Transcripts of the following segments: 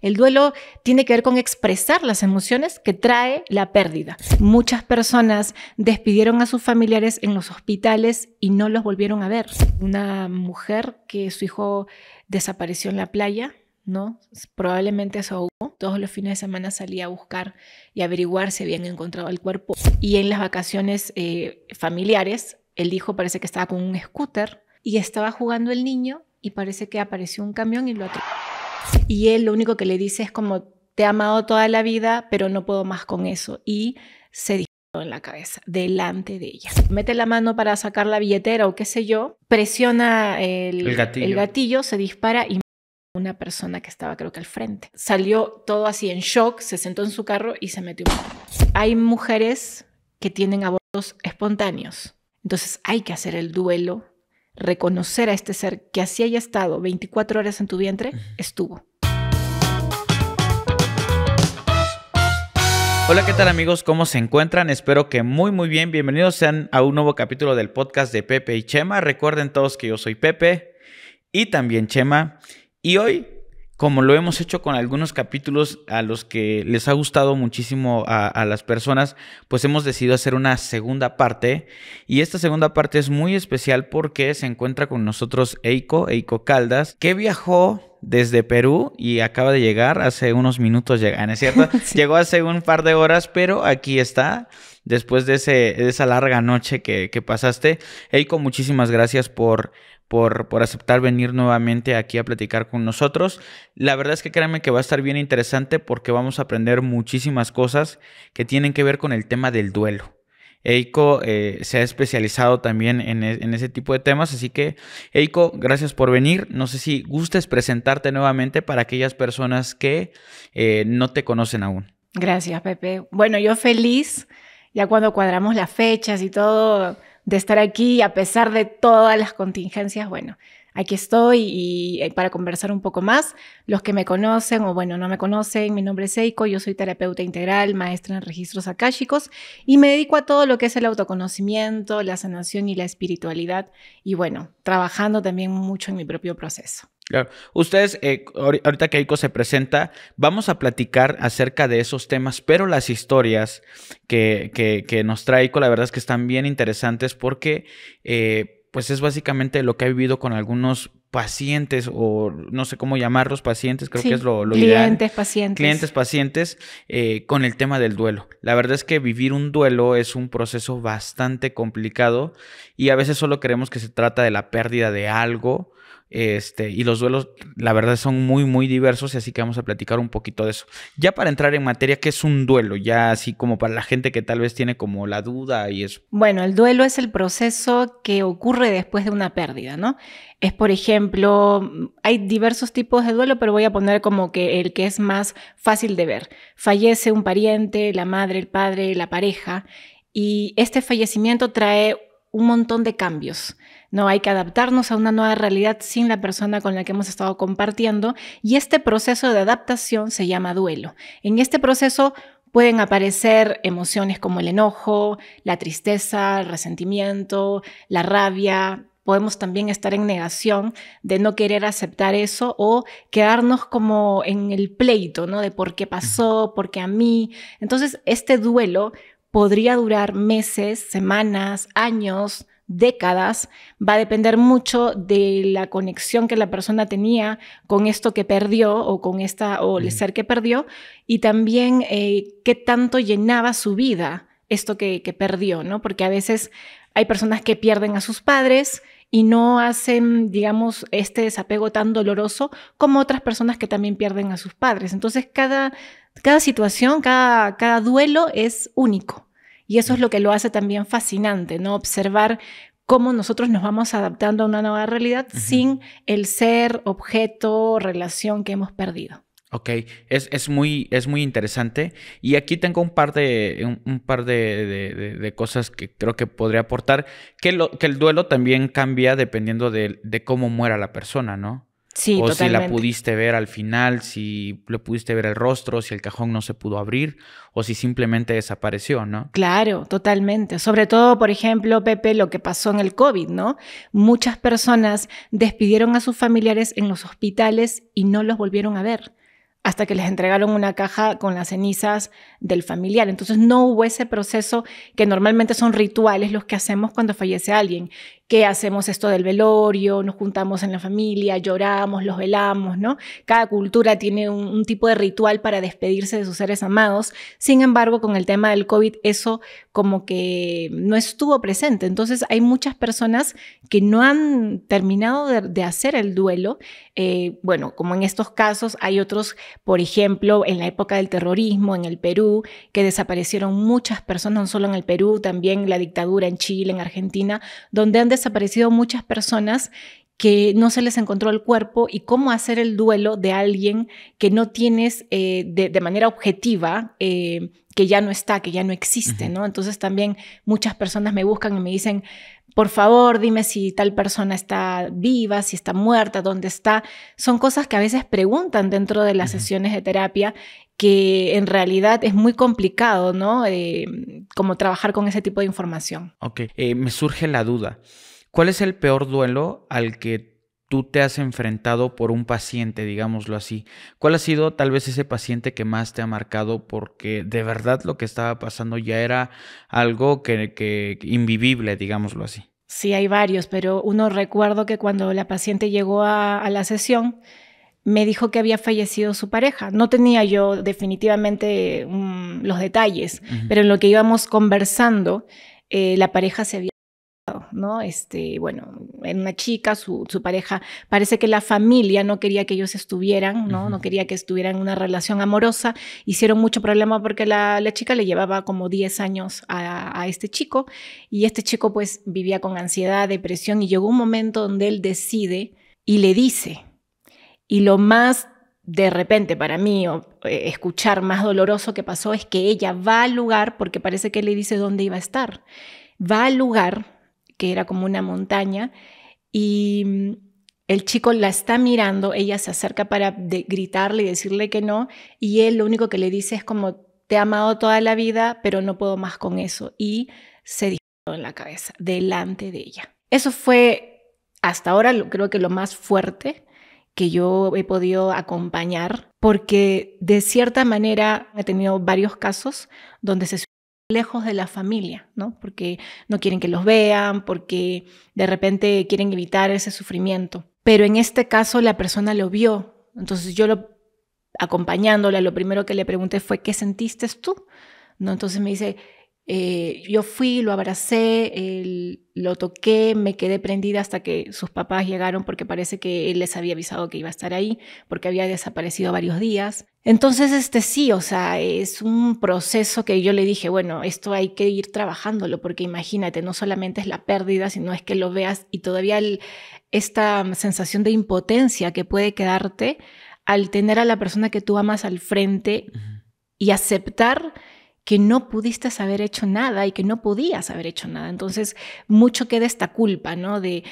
El duelo tiene que ver con expresar las emociones que trae la pérdida. Muchas personas despidieron a sus familiares en los hospitales y no los volvieron a ver. Una mujer que su hijo desapareció en la playa, ¿no? Probablemente eso hubo. Todos los fines de semana salía a buscar y averiguar si habían encontrado el cuerpo. Y en las vacaciones eh, familiares, el hijo parece que estaba con un scooter y estaba jugando el niño y parece que apareció un camión y lo atropelló. Y él lo único que le dice es como, te he amado toda la vida, pero no puedo más con eso. Y se disparó en la cabeza, delante de ella. Mete la mano para sacar la billetera o qué sé yo, presiona el, gatillo. gatillo, se dispara y una persona que estaba creo que al frente. Salió todo así en shock, se sentó en su carro y se metió. Hay mujeres que tienen abortos espontáneos. Entonces hay que hacer el duelo reconocer a este ser que así haya estado 24 horas en tu vientre, estuvo. Hola, ¿qué tal amigos? ¿Cómo se encuentran? Espero que muy muy bien. Bienvenidos sean a un nuevo capítulo del podcast de Pepe y Chema. Recuerden todos que yo soy Pepe y también Chema. Y hoy como lo hemos hecho con algunos capítulos a los que les ha gustado muchísimo a, las personas, pues hemos decidido hacer una segunda parte. Y esta segunda parte es muy especial porque se encuentra con nosotros Eiko, Eiko Caldas, que viajó desde Perú y acaba de llegar hace unos minutos, llegan, ¿es cierto? Llegó hace un par de horas, pero aquí está después de, ese, esa larga noche que pasaste. Eiko, muchísimas gracias por por, aceptar venir nuevamente aquí a platicar con nosotros. La verdad es que créanme que va a estar bien interesante porque vamos a aprender muchísimas cosas que tienen que ver con el tema del duelo. Eiko eh, se ha especializado también e, en, ese tipo de temas, así que Eiko, gracias por venir. No sé si gustes presentarte nuevamente para aquellas personas que eh, no te conocen aún. Gracias, Pepe. Bueno, yo feliz, ya cuando cuadramos las fechas y todo, de estar aquí a pesar de todas las contingencias, bueno, aquí estoy eh, para conversar un poco más, los que me conocen o bueno, no me conocen, mi nombre es Eiko, yo soy terapeuta integral, maestra en registros akáshicos y me dedico a todo lo que es el autoconocimiento, la sanación y la espiritualidad y bueno, trabajando también mucho en mi propio proceso. Claro. Ustedes, eh, ahorita que Aiko se presenta, vamos a platicar acerca de esos temas, pero las historias que, que, nos trae Aiko, la verdad es que están bien interesantes porque eh, pues es básicamente lo que ha vivido con algunos pacientes o no sé cómo llamarlos pacientes, creo que es lo, clientes, Pacientes. Clientes, pacientes, eh, con el tema del duelo. La verdad es que vivir un duelo es un proceso bastante complicado y a veces solo creemos que se trata de la pérdida de algo este, y los duelos, la verdad, son muy, muy diversos, y así que vamos a platicar un poquito de eso. Ya para entrar en materia, ¿qué es un duelo? Ya así como para la gente que tal vez tiene como la duda y eso. Bueno, el duelo es el proceso que ocurre después de una pérdida, ¿no? Es, por ejemplo, hay diversos tipos de duelo, pero voy a poner como que el que es más fácil de ver. Fallece un pariente, la madre, el padre, la pareja, y este fallecimiento trae un montón de cambios ¿no? Hay que adaptarnos a una nueva realidad sin la persona con la que hemos estado compartiendo y este proceso de adaptación se llama duelo. En este proceso pueden aparecer emociones como el enojo, la tristeza, el resentimiento, la rabia. Podemos también estar en negación de no querer aceptar eso o quedarnos como en el pleito, ¿no? De por qué pasó, por qué a mí. Entonces, este duelo podría durar meses, semanas, años, décadas va a depender mucho de la conexión que la persona tenía con esto que perdió o con esta o el ser que perdió y también eh, qué tanto llenaba su vida esto que, que perdió, ¿no? Porque a veces hay personas que pierden a sus padres, y no hacen, digamos, este desapego tan doloroso como otras personas que también pierden a sus padres. Entonces, cada, cada situación, cada, cada duelo es único. Y eso es lo que lo hace también fascinante, ¿no? Observar cómo nosotros nos vamos adaptando a una nueva realidad sin el ser, objeto, relación que hemos perdido. Ok, es, muy, es muy interesante. Y aquí tengo un par de, un, par cosas que creo que podría aportar. Que, que el duelo también cambia dependiendo de, cómo muera la persona, ¿no? o si la pudiste ver al final, si le pudiste ver el rostro, si el cajón no se pudo abrir o si simplemente desapareció, ¿no? Claro, totalmente. Sobre todo, por ejemplo, Pepe, lo que pasó en el COVID, ¿no? Muchas personas despidieron a sus familiares en los hospitales y no los volvieron a ver hasta que les entregaron una caja con las cenizas del familiar. Entonces no hubo ese proceso que normalmente son rituales los que hacemos cuando fallece alguien, que hacemos esto del velorio, nos juntamos en la familia, lloramos, los velamos, ¿no? Cada cultura tiene un, tipo de ritual para despedirse de sus seres amados. Sin embargo, con el tema del COVID eso como que no estuvo presente. Entonces hay muchas personas que no han terminado de hacer el duelo eh, bueno, como en estos casos, hay otros, por ejemplo, en la época del terrorismo en el Perú, que desaparecieron muchas personas, no solo en el Perú, también la dictadura en Chile, en Argentina, donde han desaparecido muchas personas que no se les encontró el cuerpo y cómo hacer el duelo de alguien que no tienes eh, de, manera objetiva, eh, que ya no está, que ya no existe, ¿no? Entonces también muchas personas me buscan y me dicen, por favor, dime si tal persona está viva, si está muerta, dónde está. Son cosas que a veces preguntan dentro de las sesiones de terapia que en realidad es muy complicado, ¿no? Eh, como trabajar con ese tipo de información. Ok, eh, me surge la duda. ¿Cuál es el peor duelo al que tú te has enfrentado por un paciente, digámoslo así? ¿Cuál ha sido tal vez ese paciente que más te ha marcado porque de verdad lo que estaba pasando ya era algo que, invivible, digámoslo así? Sí, hay varios, pero uno recuerdo que cuando la paciente llegó a, la sesión, me dijo que había fallecido su pareja. No tenía yo definitivamente mm, los detalles, pero en lo que íbamos conversando, eh, la pareja se había ¿no? Este, bueno, en una chica, su, pareja, parece que la familia no quería que ellos estuvieran, ¿no? No quería que estuvieran en una relación amorosa. Hicieron mucho problema porque la, chica le llevaba como 10 años a, este chico y este chico pues vivía con ansiedad, depresión y llegó un momento donde él decide y le dice. Y lo más de repente para mí o, eh, escuchar más doloroso que pasó es que ella va al lugar porque parece que le dice dónde iba a estar. Va al lugar que era como una montaña, y mm, el chico la está mirando, ella se acerca para gritarle y decirle que no, y él lo único que le dice es como, te he amado toda la vida, pero no puedo más con eso, y se disparó en la cabeza, delante de ella. Eso fue hasta ahora lo, creo que lo más fuerte que yo he podido acompañar, porque de cierta manera he tenido varios casos donde se lejos de la familia, ¿no? Porque no quieren que los vean, porque de repente quieren evitar ese sufrimiento. Pero en este caso la persona lo vio, entonces yo lo acompañándola, lo primero que le pregunté fue, ¿qué sentiste tú? ¿No? Entonces me dice, eh, yo fui, lo abracé, lo toqué, me quedé prendida hasta que sus papás llegaron porque parece que él les había avisado que iba a estar ahí porque había desaparecido varios días. Entonces, este sí, o sea, es un proceso que yo le dije, bueno, esto hay que ir trabajándolo porque imagínate, no solamente es la pérdida, sino es que lo veas y todavía esta sensación de impotencia que puede quedarte al tener a la persona que tú amas al frente y aceptar que no pudiste haber hecho nada y que no podías haber hecho nada. Entonces, mucho queda esta culpa, ¿no? De,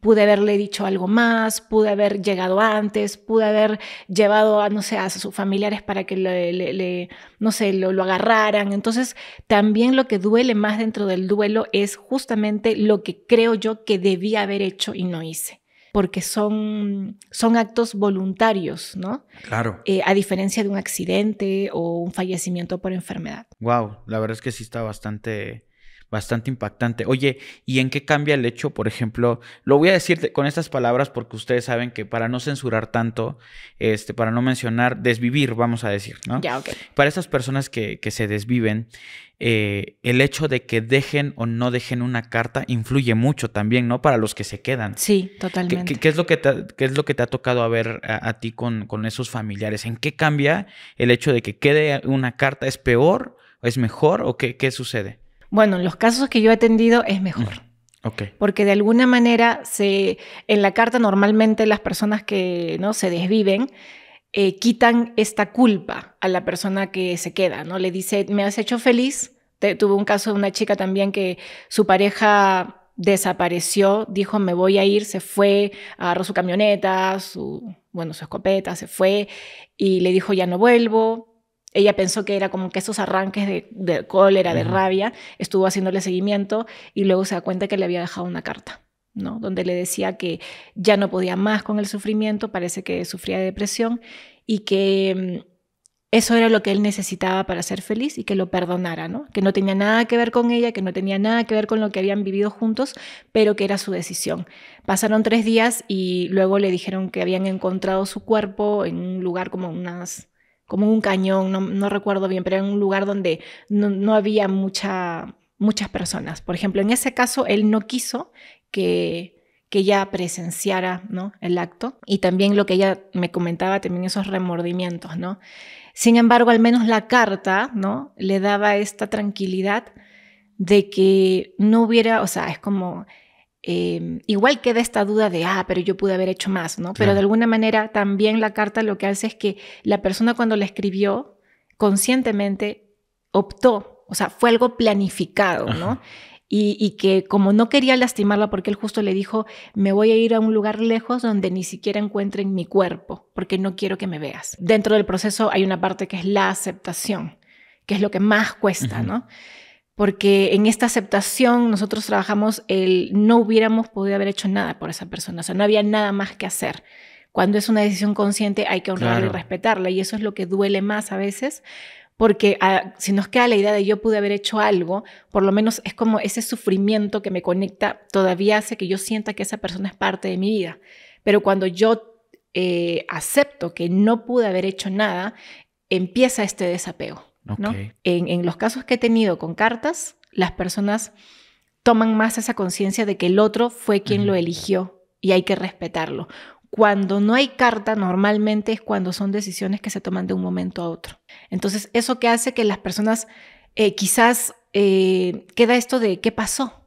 pude haberle dicho algo más, pude haber llegado antes, pude haber llevado a, no sé, a sus familiares para que le, no sé, lo, lo, agarraran. Entonces, también lo que duele más dentro del duelo es justamente lo que creo yo que debía haber hecho y no hice porque son, son actos voluntarios, ¿no? Claro. Eh, a diferencia de un accidente o un fallecimiento por enfermedad. Wow, la verdad es que sí está bastante bastante impactante. Oye, ¿y en qué cambia el hecho? Por ejemplo, lo voy a decir con estas palabras porque ustedes saben que para no censurar tanto, este, para no mencionar, desvivir, vamos a decir, ¿no? Ya, ok. Para esas personas que, que se desviven, eh, el hecho de que dejen o no dejen una carta influye mucho también, ¿no? Para los que se quedan. Sí, totalmente. ¿Qué, es, lo que te, qué es lo que te ha tocado a ver a, ti con, con esos familiares? ¿En qué cambia el hecho de que quede una carta? ¿Es peor? ¿Es mejor? ¿O qué, qué sucede? Bueno, en los casos que yo he atendido es mejor. Porque de alguna manera se, en la carta normalmente las personas que no se desviven eh, quitan esta culpa a la persona que se queda, ¿no? Le dice, me has hecho feliz. tuve un caso de una chica también que su pareja desapareció, dijo me voy a ir, se fue, agarró su camioneta, su, bueno, su escopeta, se fue y le dijo ya no vuelvo ella pensó que era como que esos arranques de, cólera, de rabia, estuvo haciéndole seguimiento y luego se da cuenta que le había dejado una carta. ¿no? donde le decía que ya no podía más con el sufrimiento, parece que sufría depresión y que mm, eso era lo que él necesitaba para ser feliz y que lo perdonara, ¿no? Que no tenía nada que ver con ella, que no tenía nada que ver con lo que habían vivido juntos, pero que era su decisión. Pasaron tres días y luego le dijeron que habían encontrado su cuerpo en un lugar como unas como un cañón, no, recuerdo bien, pero era un lugar donde no, había mucha, muchas personas. Por ejemplo, en ese caso, él no quiso que que ella presenciara ¿no? el acto y también lo que ella me comentaba, también esos remordimientos. ¿no? Sin embargo, al menos la carta ¿no? le daba esta tranquilidad de que no hubiera, o sea, es como Em, igual queda esta duda de, ah, pero yo pude haber hecho más, ¿no? Pero de alguna manera también la carta lo que hace es que la persona cuando la escribió, conscientemente optó, o sea, fue algo planificado, ¿no? Y, que como no quería lastimarla porque él justo le dijo, me voy a ir a un lugar lejos donde ni siquiera encuentren mi cuerpo, porque no quiero que me veas. Dentro del proceso hay una parte que es la aceptación, que es lo que más cuesta, ¿no? porque en esta aceptación nosotros trabajamos el no hubiéramos podido haber hecho nada por esa persona, o sea, no había nada más que hacer. Cuando es una decisión consciente hay que honrarla y respetarla y eso es lo que duele más a veces porque ah, si nos queda la idea de yo pude haber hecho algo, por lo menos es como ese sufrimiento que me conecta todavía hace que yo sienta que esa persona es parte de mi vida. Pero cuando yo eh, acepto que no pude haber hecho nada, empieza este desapego. En, los casos que he tenido con cartas, las personas toman más esa conciencia de que el otro fue quien lo eligió y hay que respetarlo. Cuando no hay carta, normalmente es cuando son decisiones que se toman de un momento a otro. Entonces, eso que hace que las personas eh, quizás eh, queda esto de qué pasó,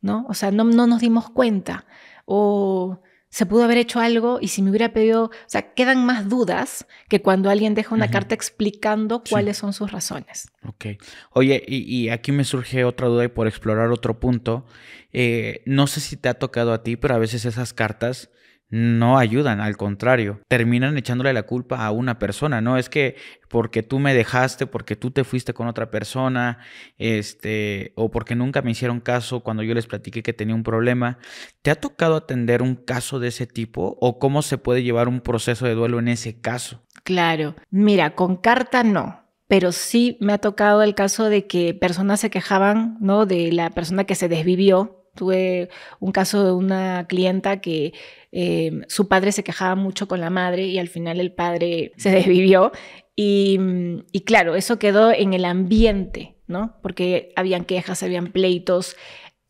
¿no? O sea, no, no nos dimos cuenta o se pudo haber hecho algo y si me hubiera pedido, o sea, quedan más dudas que cuando alguien deja una carta explicando cuáles son sus razones. Ok. Oye, y, aquí me surge otra duda y por explorar otro punto, eh, no sé si te ha tocado a ti, pero a veces esas cartas no ayudan, al contrario, terminan echándole la culpa a una persona, no es que porque tú me dejaste, porque tú te fuiste con otra persona, este, o porque nunca me hicieron caso cuando yo les platiqué que tenía un problema. ¿Te ha tocado atender un caso de ese tipo o cómo se puede llevar un proceso de duelo en ese caso? Claro, mira, con carta no, pero sí me ha tocado el caso de que personas se quejaban, ¿no? De la persona que se desvivió Tuve un caso de una clienta que em, su padre se quejaba mucho con la madre y al final el padre se desvivió mm, y, claro, eso quedó en el ambiente, ¿no? Porque habían quejas, habían pleitos.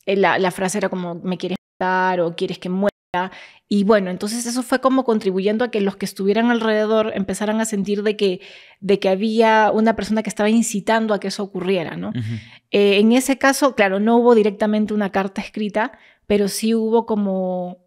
Eh, la, la frase era como, me quieres matar o quieres que muera y bueno, entonces eso fue como contribuyendo a que los que estuvieran alrededor empezaran a sentir de que, de que había una persona que estaba incitando a que eso ocurriera, ¿no? Eh, en ese caso, claro, no hubo directamente una carta escrita, pero sí hubo como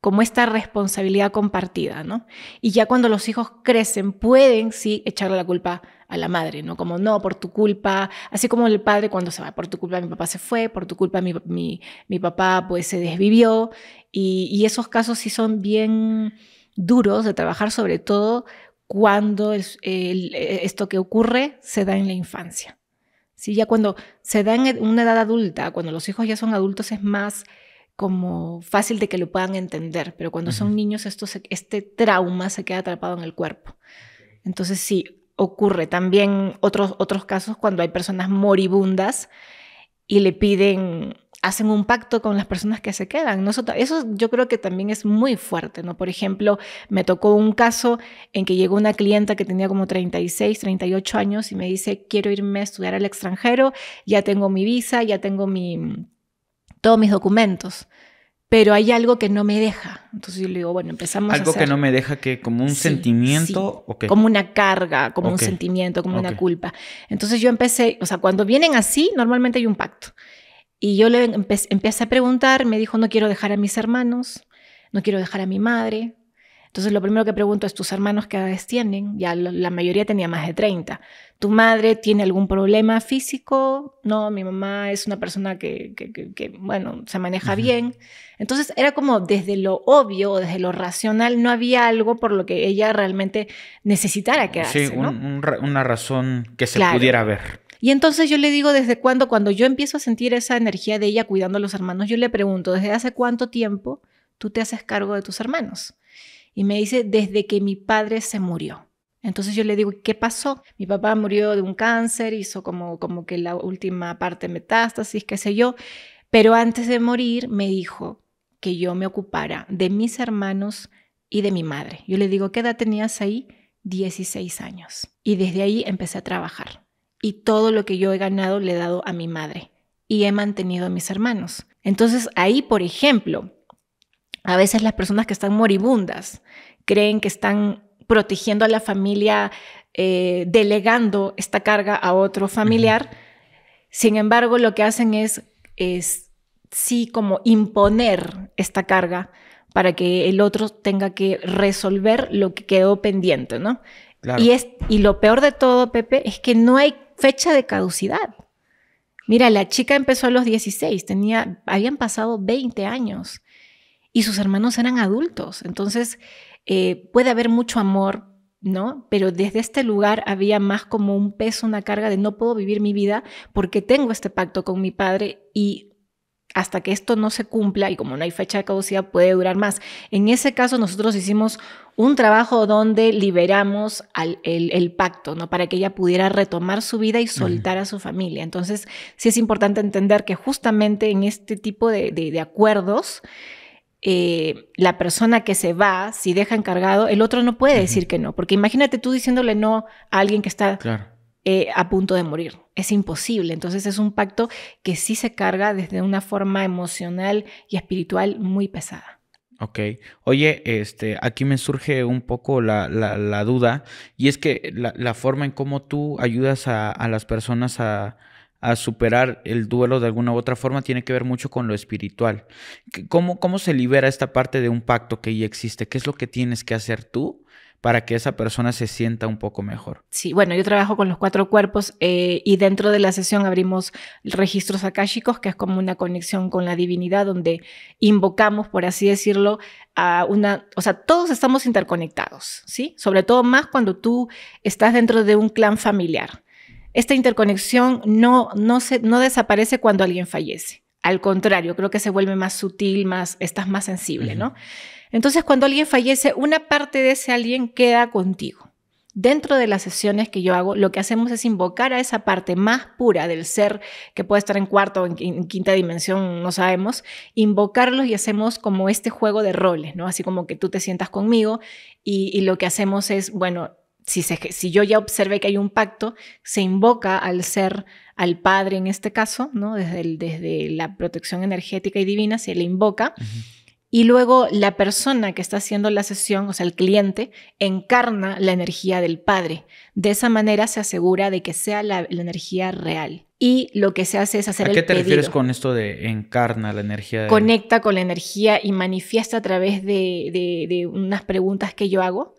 como esta responsabilidad compartida, ¿no? Y ya cuando los hijos crecen, pueden sí echarle la culpa a la madre, ¿no? Como no, por tu culpa, así como el padre cuando se va, por tu culpa mi papá se fue, por tu culpa mi, papá pues se desvivió, y, esos casos sí son bien duros de trabajar, sobre todo cuando es e, esto que ocurre se da en la infancia. Sí, ya cuando se da en una edad adulta, cuando los hijos ya son adultos es más como fácil de que lo puedan entender, pero cuando son niños esto este trauma se queda atrapado en el cuerpo. Entonces sí, ocurre también otros, otros casos cuando hay personas moribundas y le piden, hacen un pacto con las personas que se quedan. eso yo creo que también es muy fuerte, ¿no? Por ejemplo, me tocó un caso en que llegó una clienta que tenía como 36, 38 años y me dice, quiero irme a estudiar al extranjero, ya tengo mi visa, ya tengo mi todos mis documentos, pero hay algo que no me deja. Entonces yo le digo, bueno, empezamos ¿Algo que no me deja que como un sentimiento o Como una carga, como un sentimiento, como una culpa. Entonces yo empecé, o sea, cuando vienen así, normalmente hay un pacto. Y yo le empecé, empecé a preguntar, me dijo, no quiero dejar a mis hermanos, no quiero dejar a mi madre, entonces lo primero que pregunto es, ¿tus hermanos qué edades tienen? Ya la mayoría tenía más de 30. ¿Tu madre tiene algún problema físico? No, mi mamá es una persona que, bueno, se maneja bien. Entonces era como desde lo obvio, desde lo racional, no había algo por lo que ella realmente necesitara quedarse. ¿no? una razón que se pudiera ver. Y entonces yo le digo desde cuándo, cuando yo empiezo a sentir esa energía de ella cuidando a los hermanos, yo le pregunto, ¿desde hace cuánto tiempo tú te haces cargo de tus hermanos? Y me dice, desde que mi padre se murió. Entonces yo le digo, ¿qué pasó? Mi papá murió de un cáncer, hizo como, como que la última parte metástasis, qué sé yo. Pero antes de morir me dijo que yo me ocupara de mis hermanos y de mi madre. Yo le digo, ¿qué edad tenías ahí? 16 años. Y desde ahí empecé a trabajar. Y todo lo que yo he ganado le he dado a mi madre. Y he mantenido a mis hermanos. Entonces ahí, por ejemplo, a veces las personas que están moribundas creen que están protegiendo a la familia, eh, delegando esta carga a otro familiar. Sin embargo, lo que hacen es, es sí como imponer esta carga para que el otro tenga que resolver lo que quedó pendiente, ¿no? Y, es, y lo peor de todo, Pepe, es que no hay fecha de caducidad. Mira, la chica empezó a los 16, tenía, habían pasado 20 años y sus hermanos eran adultos. Entonces, eh, puede haber mucho amor, ¿no? Pero desde este lugar había más como un peso, una carga de no puedo vivir mi vida porque tengo este pacto con mi padre y hasta que esto no se cumpla y como no hay fecha de caducidad puede durar más. En ese caso nosotros hicimos un trabajo donde liberamos el, pacto, ¿no? Para que ella pudiera retomar su vida y soltar a su familia. Entonces sí es importante entender que justamente en este tipo de acuerdos eh, la persona que se va, si deja encargado, el otro no puede decir que no, porque imagínate tú diciéndole no a alguien que está claro. Eh, a punto de morir, es imposible, entonces es un pacto que sí se carga desde una forma emocional y espiritual muy pesada. Ok, oye, este, aquí me surge un poco la, duda y es que la, forma en cómo tú ayudas a las personas a, a superar el duelo de alguna u otra forma tiene que ver mucho con lo espiritual. ¿Cómo, ¿Cómo se libera esta parte de un pacto que ya existe? ¿Qué es lo que tienes que hacer tú para que esa persona se sienta un poco mejor? Sí, bueno, yo trabajo con los cuatro cuerpos eh, y dentro de la sesión abrimos registros akáshicos, que es como una conexión con la divinidad, donde invocamos, por así decirlo, a una, o sea, todos estamos interconectados, ¿sí? Sobre todo más cuando tú estás dentro de un clan familiar esta interconexión no, no, se, no desaparece cuando alguien fallece. Al contrario, creo que se vuelve más sutil, más, estás más sensible, ¿no? Entonces, cuando alguien fallece, una parte de ese alguien queda contigo. Dentro de las sesiones que yo hago, lo que hacemos es invocar a esa parte más pura del ser que puede estar en cuarto o en quinta dimensión, no sabemos, invocarlos y hacemos como este juego de roles, ¿no? Así como que tú te sientas conmigo y lo que hacemos es, bueno, si, yo ya observé que hay un pacto, se invoca al ser, al Padre en este caso, ¿no? desde, la protección energética y divina, se le invoca. Y luego la persona que está haciendo la sesión, o sea, el cliente, encarna la energía del padre. De esa manera se asegura de que sea la, energía real. Y lo que se hace es hacer el pedido. ¿A qué te refieres con esto de encarna la energía? Conecta con la energía y manifiesta a través de unas preguntas que yo hago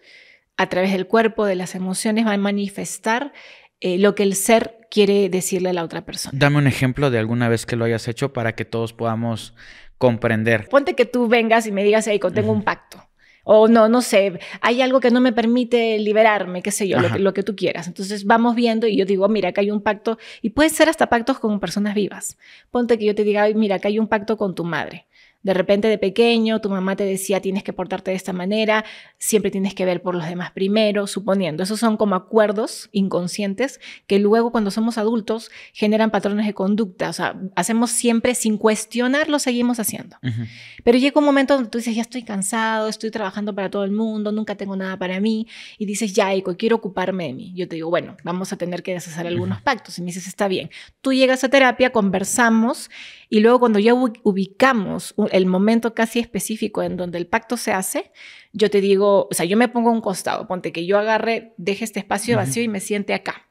a través del cuerpo, de las emociones, va a manifestar eh, lo que el ser quiere decirle a la otra persona. Dame un ejemplo de alguna vez que lo hayas hecho para que todos podamos comprender. Ponte que tú vengas y me digas, hey, tengo un pacto. O no, no sé, hay algo que no me permite liberarme, qué sé yo, lo que, tú quieras. Entonces vamos viendo y yo digo, mira, acá hay un pacto, y puede ser hasta pactos con personas vivas. Ponte que yo te diga, mira, acá hay un pacto con tu madre. De repente de pequeño tu mamá te decía tienes que portarte de esta manera, siempre tienes que ver por los demás primero, suponiendo. Esos son como acuerdos inconscientes que luego cuando somos adultos generan patrones de conducta. O sea, hacemos siempre sin cuestionar, lo seguimos haciendo. Pero llega un momento donde tú dices, ya estoy cansado, estoy trabajando para todo el mundo, nunca tengo nada para mí. Y dices, ya, quiero ocuparme de mí. Yo te digo, bueno, vamos a tener que deshacer algunos pactos. Y me dices, está bien. Tú llegas a terapia, conversamos y luego cuando ya ubicamos el momento casi específico en donde el pacto se hace, yo te digo, o sea, yo me pongo a un costado, ponte que yo agarre, deje este espacio vacío y me siente acá.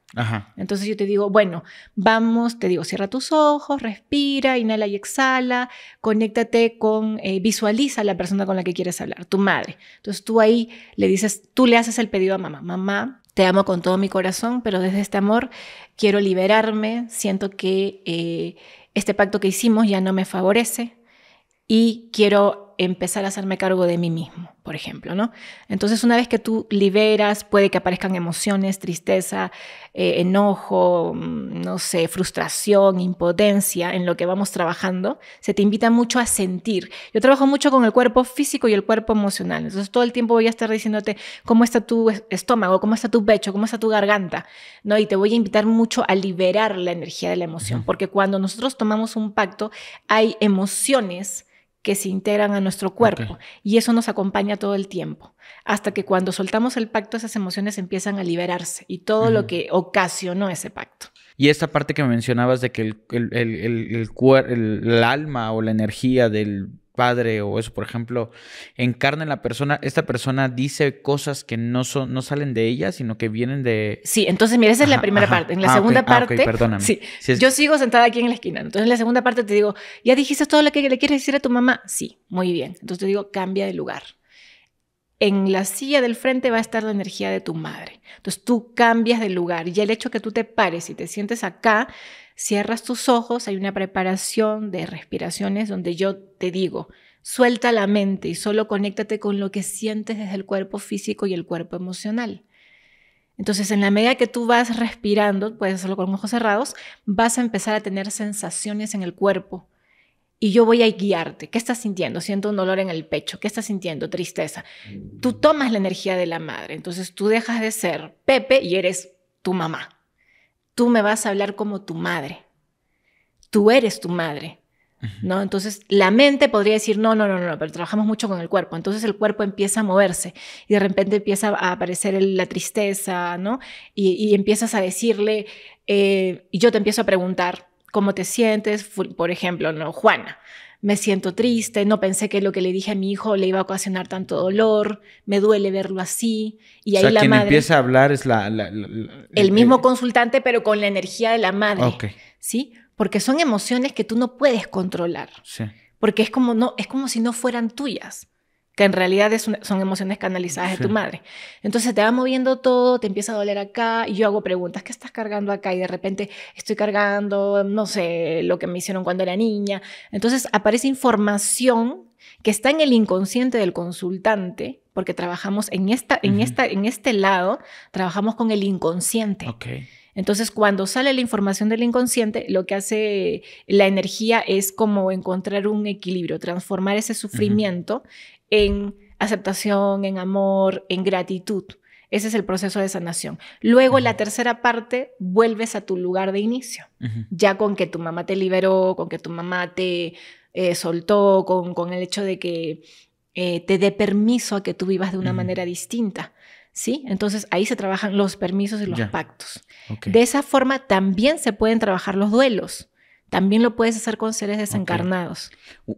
Entonces yo te digo, bueno, vamos, te digo, cierra tus ojos, respira, inhala y exhala, conéctate con, eh, visualiza a la persona con la que quieres hablar, tu madre. Entonces tú ahí le dices, tú le haces el pedido a mamá, mamá, te amo con todo mi corazón, pero desde este amor quiero liberarme, siento que eh, este pacto que hicimos ya no me favorece y quiero empezar a hacerme cargo de mí mismo, por ejemplo, ¿no? Entonces, una vez que tú liberas, puede que aparezcan emociones, tristeza, eh, enojo, mm, no sé, frustración, impotencia, en lo que vamos trabajando, se te invita mucho a sentir. Yo trabajo mucho con el cuerpo físico y el cuerpo emocional, entonces todo el tiempo voy a estar diciéndote cómo está tu estómago, cómo está tu pecho, cómo está tu garganta, ¿no? Y te voy a invitar mucho a liberar la energía de la emoción, porque cuando nosotros tomamos un pacto, hay emociones que se integran a nuestro cuerpo y eso nos acompaña todo el tiempo, hasta que cuando soltamos el pacto esas emociones empiezan a liberarse y todo lo que ocasionó ese pacto. Y esta parte que mencionabas de que el, el, el alma o la energía del padre o eso, por ejemplo, encarna en la persona, esta persona dice cosas que no son, no salen de ella, sino que vienen de. Sí, entonces mira, esa es la primera parte. En la ah, segunda ah, parte. Ah, perdóname. Sí, Yo sigo sentada aquí en la esquina. Entonces en la segunda parte te digo, ¿ya dijiste todo lo que le quieres decir a tu mamá? Sí, muy bien. Entonces te digo, cambia de lugar. En la silla del frente va a estar la energía de tu madre. Entonces tú cambias de lugar y el hecho que tú te pares y te sientes acá Cierras tus ojos, hay una preparación de respiraciones donde yo te digo, suelta la mente y solo conéctate con lo que sientes desde el cuerpo físico y el cuerpo emocional. Entonces, en la medida que tú vas respirando, puedes hacerlo con ojos cerrados, vas a empezar a tener sensaciones en el cuerpo. Y yo voy a guiarte. ¿Qué estás sintiendo? Siento un dolor en el pecho. ¿Qué estás sintiendo? Tristeza. Tú tomas la energía de la madre. Entonces tú dejas de ser Pepe y eres tu mamá tú me vas a hablar como tu madre. Tú eres tu madre. ¿No? Entonces la mente podría decir, no, no, no, no, pero trabajamos mucho con el cuerpo. Entonces el cuerpo empieza a moverse y de repente empieza a aparecer la tristeza, ¿no? Y, empiezas a decirle, eh, y yo te empiezo a preguntar cómo te sientes, por ejemplo, ¿no? Juana, me siento triste, no pensé que lo que le dije a mi hijo le iba a ocasionar tanto dolor, me duele verlo así. Y ahí la quien madre, empieza a hablar es la... el mismo eh, consultante, pero con la energía de la madre. Ah, ¿Sí? Porque son emociones que tú no puedes controlar. Sí. Porque es como, no, es como si no fueran tuyas que en realidad son emociones canalizadas de tu madre. Entonces te va moviendo todo, te empieza a doler acá, y yo hago preguntas, ¿qué estás cargando acá? Y de repente estoy cargando, no sé, lo que me hicieron cuando era niña. Entonces aparece información que está en el inconsciente del consultante, porque trabajamos en, esta, en, esta, en este lado, trabajamos con el inconsciente. Entonces, cuando sale la información del inconsciente, lo que hace la energía es como encontrar un equilibrio, transformar ese sufrimiento en aceptación, en amor, en gratitud. Ese es el proceso de sanación. Luego, en la tercera parte, vuelves a tu lugar de inicio. Ya con que tu mamá te liberó, con que tu mamá te eh, soltó, con, el hecho de que eh, te dé permiso a que tú vivas de una manera distinta. ¿Sí? Entonces ahí se trabajan los permisos y los pactos. De esa forma también se pueden trabajar los duelos. También lo puedes hacer con seres desencarnados.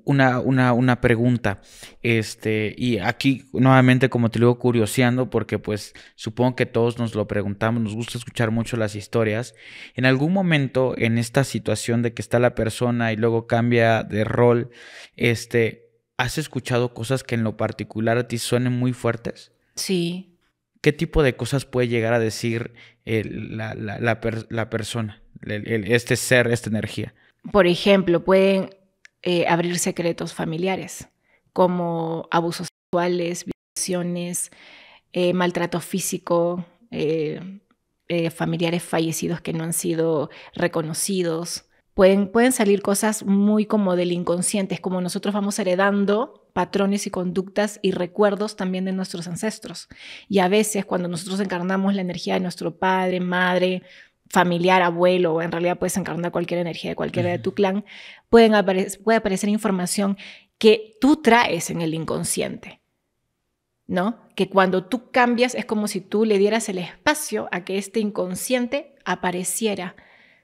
Una, una, una, pregunta. Este, y aquí nuevamente, como te digo, curioseando, porque pues supongo que todos nos lo preguntamos, nos gusta escuchar mucho las historias. En algún momento, en esta situación de que está la persona y luego cambia de rol, este, ¿has escuchado cosas que en lo particular a ti suenen muy fuertes? Sí. ¿Qué tipo de cosas puede llegar a decir la, persona? este ser, esta energía. Por ejemplo, pueden eh, abrir secretos familiares, como abusos sexuales, violaciones, eh, maltrato físico, eh, familiares fallecidos que no han sido reconocidos. Pueden, pueden salir cosas muy como del inconsciente, es como nosotros vamos heredando patrones y conductas y recuerdos también de nuestros ancestros. Y a veces cuando nosotros encarnamos la energía de nuestro padre, madre, familiar, abuelo, o en realidad puedes encarnar cualquier energía de cualquiera de tu clan, pueden puede aparecer información que tú traes en el inconsciente, ¿no? Que cuando tú cambias es como si tú le dieras el espacio a que este inconsciente apareciera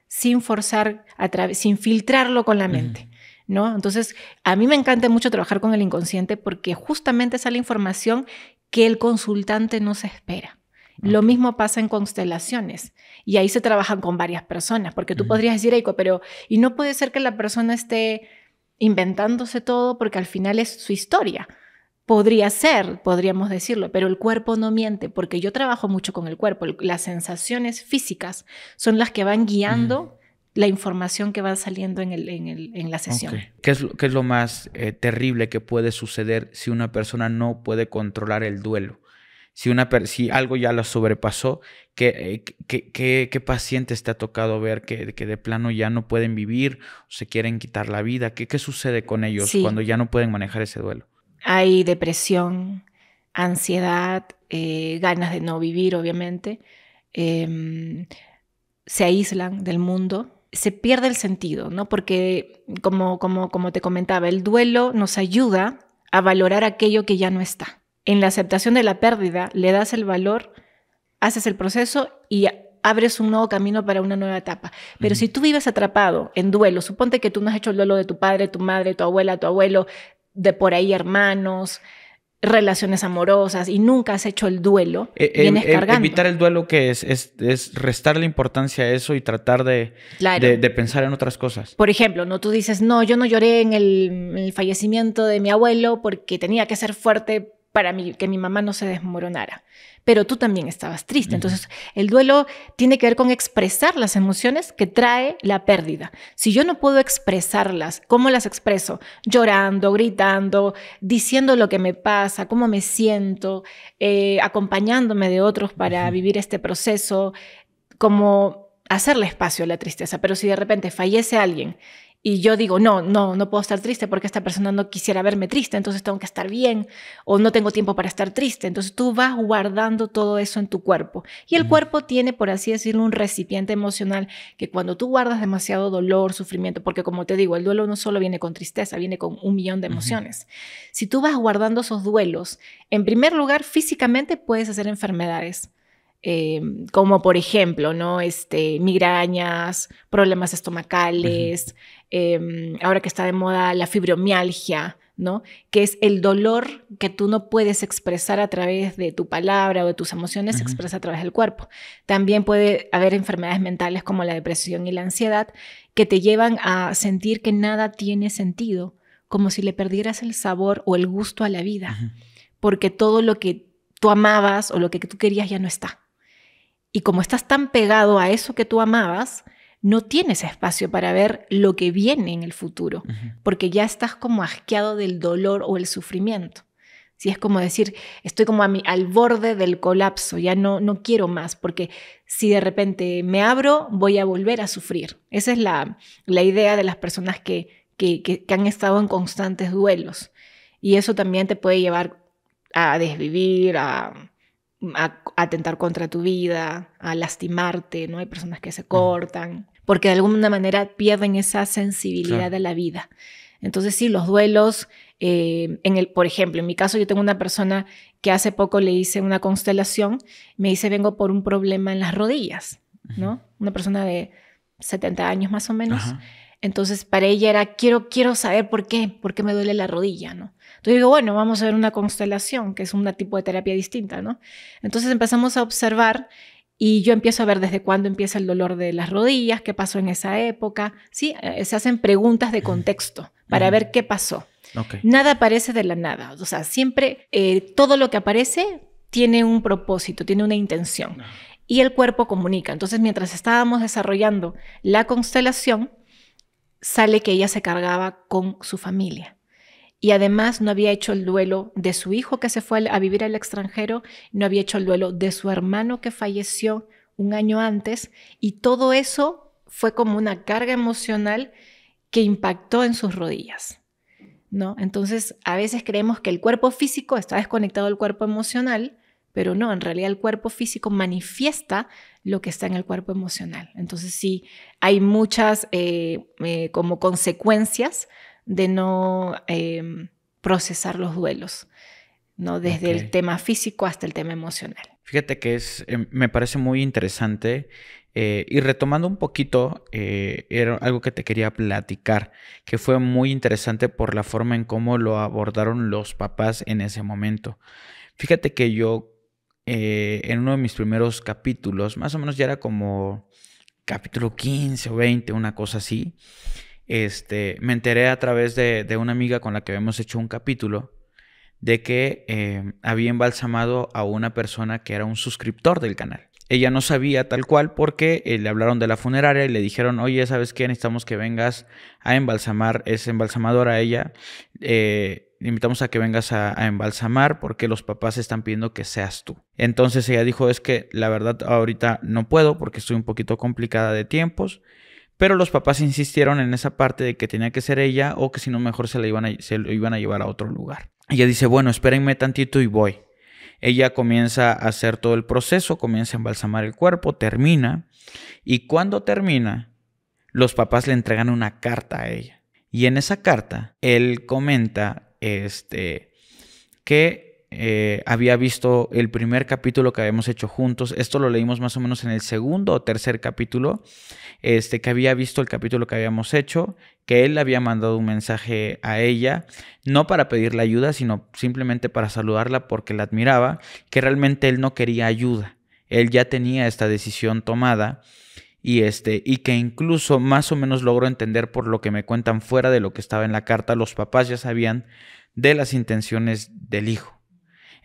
sin forzar, a sin filtrarlo con la mente. ¿No? Entonces, a mí me encanta mucho trabajar con el inconsciente porque justamente es la información que el consultante no se espera. Lo mismo pasa en constelaciones y ahí se trabajan con varias personas, porque tú podrías decir, Eiko, pero y no puede ser que la persona esté inventándose todo porque al final es su historia. Podría ser, podríamos decirlo, pero el cuerpo no miente, porque yo trabajo mucho con el cuerpo. las sensaciones físicas son las que van guiando la información que va saliendo en, la sesión. ¿Qué, es, lo más eh, terrible que puede suceder si una persona no puede controlar el duelo? si, algo ya lo sobrepasó, eh, ¿qué, qué, pacientes te ha tocado ver que, de plano ya no pueden vivir, se quieren quitar la vida? ¿Qué, sucede con ellos cuando ya no pueden manejar ese duelo? Hay depresión, ansiedad, eh, ganas de no vivir, obviamente. Em, se aíslan del mundo, se pierde el sentido, ¿no? Porque, como, como, como te comentaba, el duelo nos ayuda a valorar aquello que ya no está en la aceptación de la pérdida le das el valor, haces el proceso y abres un nuevo camino para una nueva etapa. Pero si tú vives atrapado en duelo, suponte que tú no has hecho el duelo de tu padre, tu madre, tu abuela, tu abuelo, de por ahí hermanos, relaciones amorosas y nunca has hecho el duelo, eh, vienes Evitar el duelo que es, es, es la importancia a eso y tratar de, de, pensar en otras cosas. Por ejemplo, no tú dices, no, yo no lloré en el, en el, fallecimiento de mi abuelo porque tenía que ser fuerte para mí, que mi mamá no se desmoronara. Pero tú también estabas triste. Entonces, el duelo tiene que ver con expresar las emociones que trae la pérdida. Si yo no puedo expresarlas, ¿cómo las expreso? Llorando, gritando, diciendo lo que me pasa, cómo me siento, eh, acompañándome de otros para vivir este proceso, como hacerle espacio a la tristeza. Pero si de repente fallece alguien y yo digo, no, no, no puedo estar triste porque esta persona no quisiera verme triste, entonces tengo que estar bien o no tengo tiempo para estar triste. Entonces tú vas guardando todo eso en tu cuerpo. Y el cuerpo tiene, por así decirlo, un recipiente emocional que cuando tú guardas demasiado dolor, sufrimiento, porque como te digo, el duelo no solo viene con tristeza, viene con un millón de emociones. Si tú vas guardando esos duelos, en primer lugar, físicamente puedes hacer enfermedades. Eh, como por ejemplo, ¿no? Este, migrañas, problemas estomacales, Em, ahora que está de moda la fibromialgia, ¿no? Que es el dolor que tú no puedes expresar a través de tu palabra o de tus emociones, se expresa a través del cuerpo. También puede haber enfermedades mentales como la depresión y la ansiedad que te llevan a sentir que nada tiene sentido, como si le perdieras el sabor o el gusto a la vida, porque todo lo que tú amabas o lo que tú querías ya no está. Y como estás tan pegado a eso que tú amabas, no tienes espacio para ver lo que viene en el futuro, porque ya estás como asqueado del dolor o el sufrimiento. Si es como decir, estoy como a mi, al borde del colapso, ya no, no quiero más, porque si de repente me abro, voy a volver a sufrir. Esa es la, la idea de las personas que, que, que, han estado en constantes duelos. Y eso también te puede llevar a desvivir, a, a atentar contra tu vida, a lastimarte, ¿no? Hay personas que se cortan porque de alguna manera pierden esa sensibilidad de a la vida. Entonces sí, los duelos, eh, en el, por ejemplo, en mi caso yo tengo una persona que hace poco le hice una constelación, me dice vengo por un problema en las rodillas, ¿no? Una persona de 70 años más o menos. Entonces para ella era quiero quiero saber por qué, por qué me duele la rodilla, ¿no? Entonces digo, bueno, vamos a ver una constelación, que es un tipo de terapia distinta, ¿no? Entonces empezamos a observar y yo empiezo a ver desde cuándo empieza el dolor de las rodillas, qué pasó en esa época. Sí, eh, se hacen preguntas de contexto para ver qué pasó. Nada aparece de la nada. O sea, siempre eh, todo lo que aparece tiene un propósito, tiene una intención. Y el cuerpo comunica. Entonces, mientras estábamos desarrollando la constelación, sale que ella se cargaba con su familia y además no había hecho el duelo de su hijo que se fue a vivir al extranjero, no había hecho el duelo de su hermano que falleció un año antes y todo eso fue como una carga emocional que impactó en sus rodillas. ¿No? Entonces, a veces creemos que el cuerpo físico está desconectado del cuerpo emocional, pero no, en realidad el cuerpo físico manifiesta lo que está en el cuerpo emocional. Entonces, sí, hay muchas eh, eh, como consecuencias de no em, procesar los duelos, ¿no? Desde el tema físico hasta el tema emocional. Fíjate que es, em, me parece muy interesante eh, y retomando un poquito, eh, era algo que te quería platicar, que fue muy interesante por la forma en cómo lo abordaron los papás en ese momento. Fíjate que yo eh, en uno de mis primeros capítulos, más o menos ya era como capítulo 15 o 20, una cosa así, este, me enteré a través de, una amiga con la que habíamos hecho un capítulo de que eh, había embalsamado a una persona que era un suscriptor del canal. Ella no sabía tal cual porque eh, le hablaron de la funeraria y le dijeron, oye, ¿sabes qué? Necesitamos que vengas a embalsamar, es embalsamador a ella, Le eh, invitamos a que vengas a, embalsamar porque los papás están pidiendo que seas tú. Entonces ella dijo, es que la verdad ahorita no puedo porque estoy un poquito complicada de tiempos, pero los papás insistieron en esa parte de que tenía que ser ella o que si no mejor se la iban a, lo iban a llevar a otro lugar. Ella dice, bueno, espérenme tantito y voy. Ella comienza a hacer todo el proceso, comienza a embalsamar el cuerpo, termina. Y cuando termina, los papás le entregan una carta a ella. Y en esa carta, él comenta este, que eh, había visto el primer capítulo que habíamos hecho juntos. Esto lo leímos más o menos en el segundo o tercer capítulo, este, que había visto el capítulo que habíamos hecho, que él le había mandado un mensaje a ella, no para pedirle ayuda, sino simplemente para saludarla porque la admiraba, que realmente él no quería ayuda. Él ya tenía esta decisión tomada y este y que incluso más o menos logro entender por lo que me cuentan fuera de lo que estaba en la carta, los papás ya sabían de las intenciones del hijo.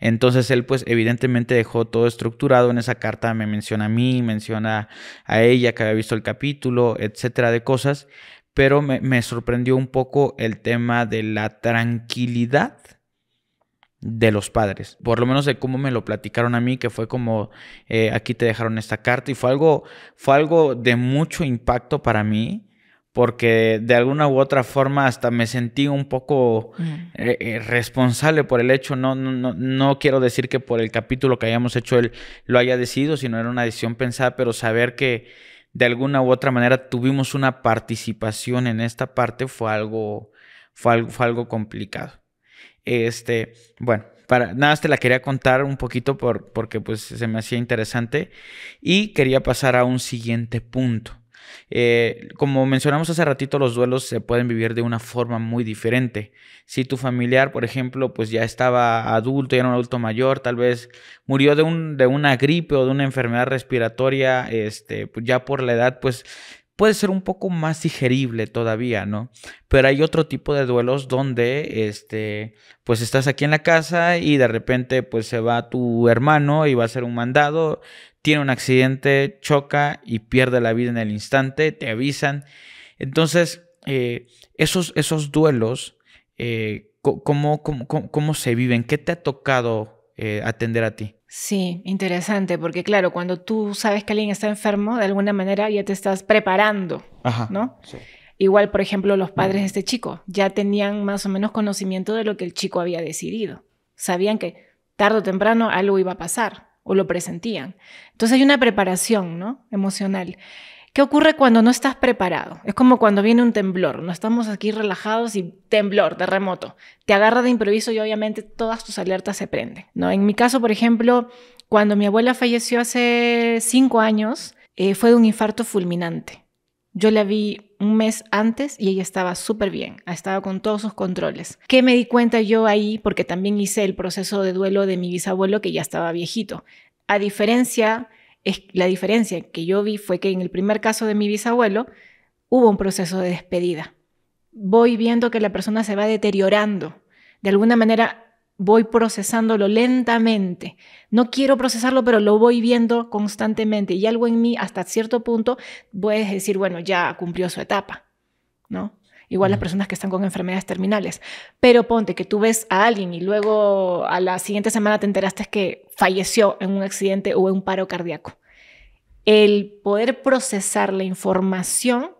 Entonces él pues evidentemente dejó todo estructurado en esa carta, me menciona a mí, menciona a ella que había visto el capítulo, etcétera, de cosas, pero me, sorprendió un poco el tema de la tranquilidad de los padres, por lo menos de cómo me lo platicaron a mí, que fue como eh, aquí te dejaron esta carta y fue algo, fue algo de mucho impacto para mí porque de alguna u otra forma hasta me sentí un poco mm. eh, eh, responsable por el hecho. No, no, no, quiero decir que por el capítulo que hayamos hecho él lo haya decidido, sino era una decisión pensada, pero saber que de alguna u otra manera tuvimos una participación en esta parte fue algo, fue algo, complicado. Este, bueno, para, nada te la quería contar un poquito porque pues se me hacía interesante y quería pasar a un siguiente punto. Eh, como mencionamos hace ratito, los duelos se pueden vivir de una forma muy diferente. Si tu familiar, por ejemplo, pues ya estaba adulto, ya era un adulto mayor, tal vez murió de, un, de una gripe o de una enfermedad respiratoria, este, pues ya por la edad, pues puede ser un poco más digerible todavía, ¿no? Pero hay otro tipo de duelos donde, este, pues estás aquí en la casa y de repente, pues se va tu hermano y va a ser un mandado, tiene un accidente, choca y pierde la vida en el instante, te avisan. Entonces, eh, esos, esos duelos, eh, ¿cómo, cómo, cómo, se viven? ¿Qué te ha tocado eh, atender a ti? Sí, interesante, porque claro, cuando tú sabes que alguien está enfermo, de alguna manera ya te estás preparando, ¿no? Igual, por ejemplo, los padres mm. de este chico ya tenían más o menos conocimiento de lo que el chico había decidido. Sabían que tarde o temprano algo iba a pasar o lo presentían. Entonces hay una preparación ¿no? emocional. ¿Qué ocurre cuando no estás preparado? Es como cuando viene un temblor, no estamos aquí relajados y temblor, terremoto. Te agarra de improviso y obviamente todas tus alertas se prenden. ¿no? En mi caso, por ejemplo, cuando mi abuela falleció hace cinco años, eh, fue de un infarto fulminante. Yo la vi un mes antes y ella estaba súper bien, estaba con todos sus controles. ¿Qué me di cuenta yo ahí? Porque también hice el proceso de duelo de mi bisabuelo que ya estaba viejito. A diferencia, es, la diferencia que yo vi fue que en el primer caso de mi bisabuelo hubo un proceso de despedida. Voy viendo que la persona se va deteriorando. De alguna manera voy procesándolo lentamente. No quiero procesarlo, pero lo voy viendo constantemente y algo en mí hasta cierto punto puedes decir, bueno, ya cumplió su etapa, ¿no? Igual las personas que están con enfermedades terminales. Pero ponte que tú ves a alguien y luego a la siguiente semana te enteraste que falleció en un accidente o en un paro cardíaco. El poder procesar la información,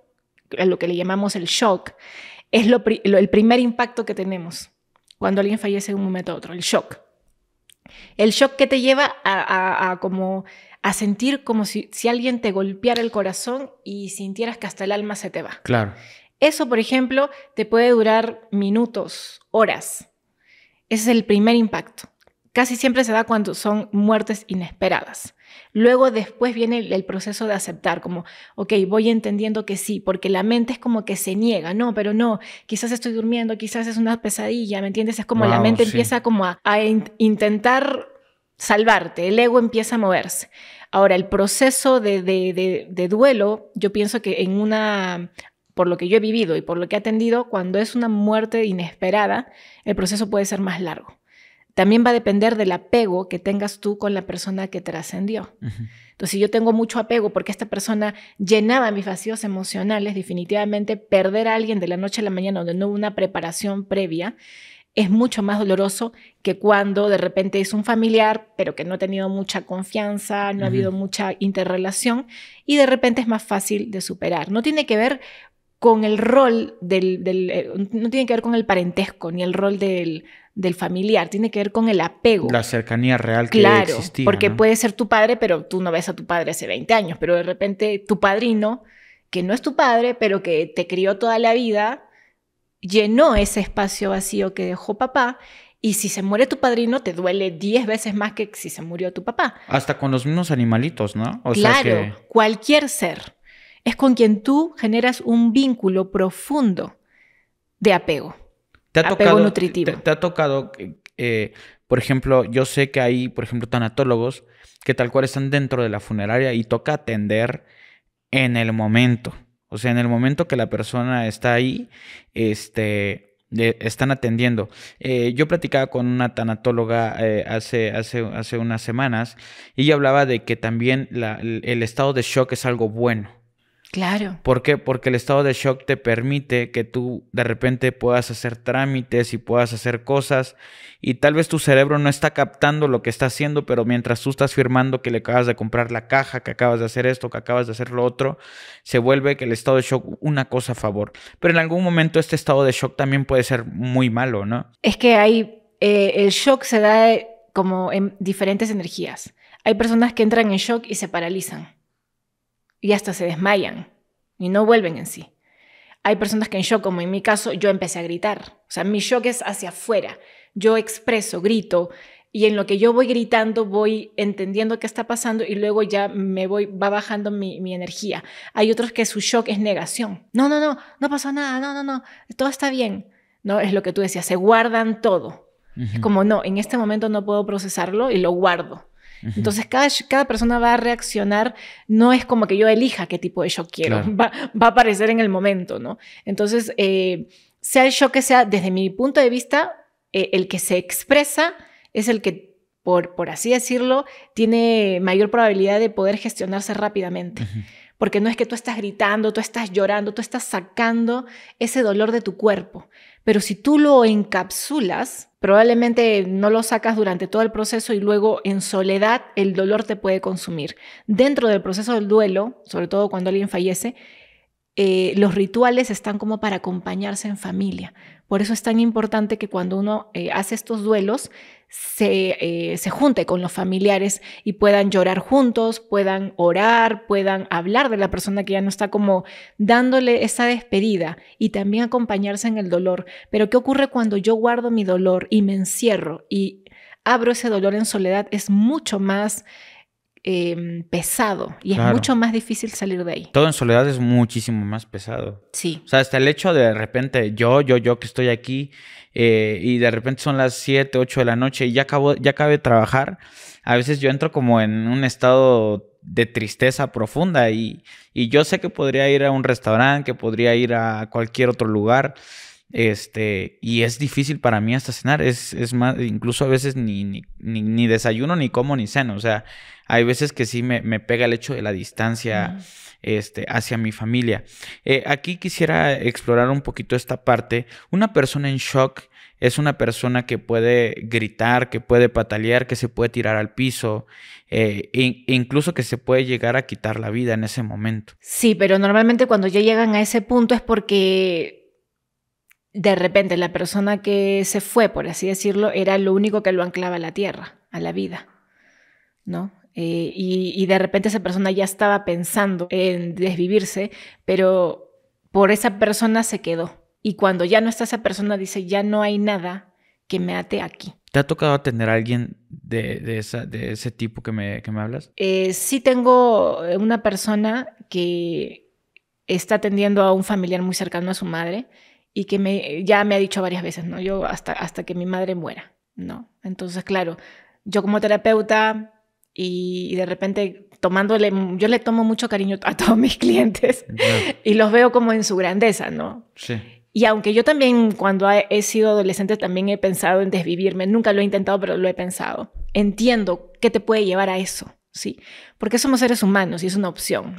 lo que le llamamos el shock, es el primer impacto que tenemos cuando alguien fallece de un momento a otro, el shock. El shock que te lleva a, como a sentir como si, si, alguien te golpeara el corazón y sintieras que hasta el alma se te va. Claro. Eso, por ejemplo, te puede durar minutos, horas. Ese es el primer impacto. Casi siempre se da cuando son muertes inesperadas. Luego después viene el, proceso de aceptar, como, ok, voy entendiendo que sí, porque la mente es como que se niega, no, pero no, quizás estoy durmiendo, quizás es una pesadilla, ¿me entiendes? Es como la mente empieza como a, intentar salvarte, el ego empieza a moverse. Ahora, el proceso de, de duelo, yo pienso que en una por lo que yo he vivido y por lo que he atendido, cuando es una muerte inesperada, el proceso puede ser más largo también va a depender del apego que tengas tú con la persona que trascendió. Entonces, si yo tengo mucho apego porque esta persona llenaba mis vacíos emocionales, definitivamente perder a alguien de la noche a la mañana donde no hubo una preparación previa es mucho más doloroso que cuando de repente es un familiar, pero que no ha tenido mucha confianza, no ha habido mucha interrelación y de repente es más fácil de superar. No tiene que ver con el rol del, eh, no tiene que ver con el parentesco ni el rol del, del familiar, tiene que ver con el apego. La cercanía real que claro, Porque puede ser tu padre, pero tú no ves a tu padre hace 20 años, pero de repente tu padrino, que no es tu padre, pero que te crió toda la vida, llenó ese espacio vacío que dejó papá. Y si se muere tu padrino, te duele 10 veces más que si se murió tu papá. Hasta con los mismos animalitos, ¿no? O claro, sea cualquier ser. Es con quien tú generas un vínculo profundo de apego. ¿Te ha tocado, Te, eh, ha tocado, por ejemplo, yo sé que hay, por ejemplo, tanatólogos que tal cual están dentro de la funeraria y toca atender en el momento. O sea, en el momento que la persona está ahí, este, están atendiendo. Eh, yo platicaba con una tanatóloga eh, hace, hace, hace unas semanas y ella hablaba de que también el estado de shock es algo bueno. Claro. ¿Por qué? Porque el estado de shock te permite que tú de repente puedas hacer trámites y puedas hacer cosas y tal vez tu cerebro no está captando lo que está haciendo, pero mientras tú estás firmando que le acabas de comprar la caja, que acabas de hacer esto, que acabas de hacer lo otro, se vuelve que el estado de shock una cosa a favor. Pero en algún momento este estado de shock también puede ser muy malo, ¿no? Es que hay, eh, el shock se da eh, como en diferentes energías. Hay personas que entran en shock y se paralizan y hasta se desmayan y no vuelven en sí. Hay personas que en shock, como en mi caso, yo empecé a gritar. O sea, mi shock es hacia afuera. Yo expreso, grito, y en lo que yo voy gritando voy entendiendo qué está pasando y luego ya me voy, va bajando mi, energía. Hay otros que su shock es negación. No, no, no, no pasó nada, no, no, no, todo está bien. No, es lo que tú decías, se guardan todo. como, no, en este momento no puedo procesarlo y lo guardo. Entonces cada, persona va a reaccionar, no es como que yo elija qué tipo de shock quiero, va, a aparecer en el momento, ¿no? Entonces, eh, sea el shock que sea, desde mi punto de vista, eh, el que se expresa es el que, por, así decirlo, tiene mayor probabilidad de poder gestionarse rápidamente. Porque no es que tú estás gritando, tú estás llorando, tú estás sacando ese dolor de tu cuerpo. Pero si tú lo encapsulas, probablemente no lo sacas durante todo el proceso y luego en soledad el dolor te puede consumir. Dentro del proceso del duelo, sobre todo cuando alguien fallece, eh, los rituales están como para acompañarse en familia. Por eso es tan importante que cuando uno eh, hace estos duelos, eh, se, junte con los familiares y puedan llorar juntos, puedan orar, puedan hablar de la persona que ya no está como dándole esa despedida y también acompañarse en el dolor. Pero ¿qué ocurre cuando yo guardo mi dolor y me encierro y abro ese dolor en soledad? Es mucho más... Em, pesado y es mucho más difícil salir de ahí. Todo en soledad es muchísimo más pesado. Sí. O sea, hasta el hecho de, de repente yo, yo, yo que estoy aquí eh, y de repente son las 7, 8 de la noche y ya acabo, ya acabé de trabajar, a veces yo entro como en un estado de tristeza profunda y, y yo sé que podría ir a un restaurante, que podría ir a cualquier otro lugar, este, y es difícil para mí hasta cenar, es, es más, incluso a veces ni, ni, ni, desayuno, ni como, ni ceno, o sea, hay veces que sí me, me pega el hecho de la distancia este, hacia mi familia. Eh, aquí quisiera explorar un poquito esta parte. Una persona en shock es una persona que puede gritar, que puede patalear, que se puede tirar al piso, e incluso que se puede llegar a quitar la vida en ese momento. Sí, pero normalmente cuando ya llegan a ese punto es porque de repente la persona que se fue, por así decirlo, era lo único que lo anclaba a la tierra, a la vida, ¿no? Eh, y, y, de repente esa persona ya estaba pensando en desvivirse, pero por esa persona se quedó. Y cuando ya no está esa persona, dice, ya no hay nada que me ate aquí. ¿Te ha tocado tener a alguien de, de, esa, de ese tipo que me, que me hablas? Eh, sí tengo eh, una persona que está atendiendo a un familiar muy cercano a su madre y que ya me ha dicho varias veces, ¿no? Yo hasta, hasta que mi madre muera, ¿no? Entonces, claro, yo como terapeuta y, de repente tomándole, yo le tomo mucho cariño a todos mis clientes y los veo como en su grandeza, ¿no? Sí. Y aunque yo también cuando he sido adolescente también he pensado en desvivirme, nunca lo he intentado, pero lo he pensado. Entiendo qué te puede llevar a eso sí, porque somos seres humanos y es una opción,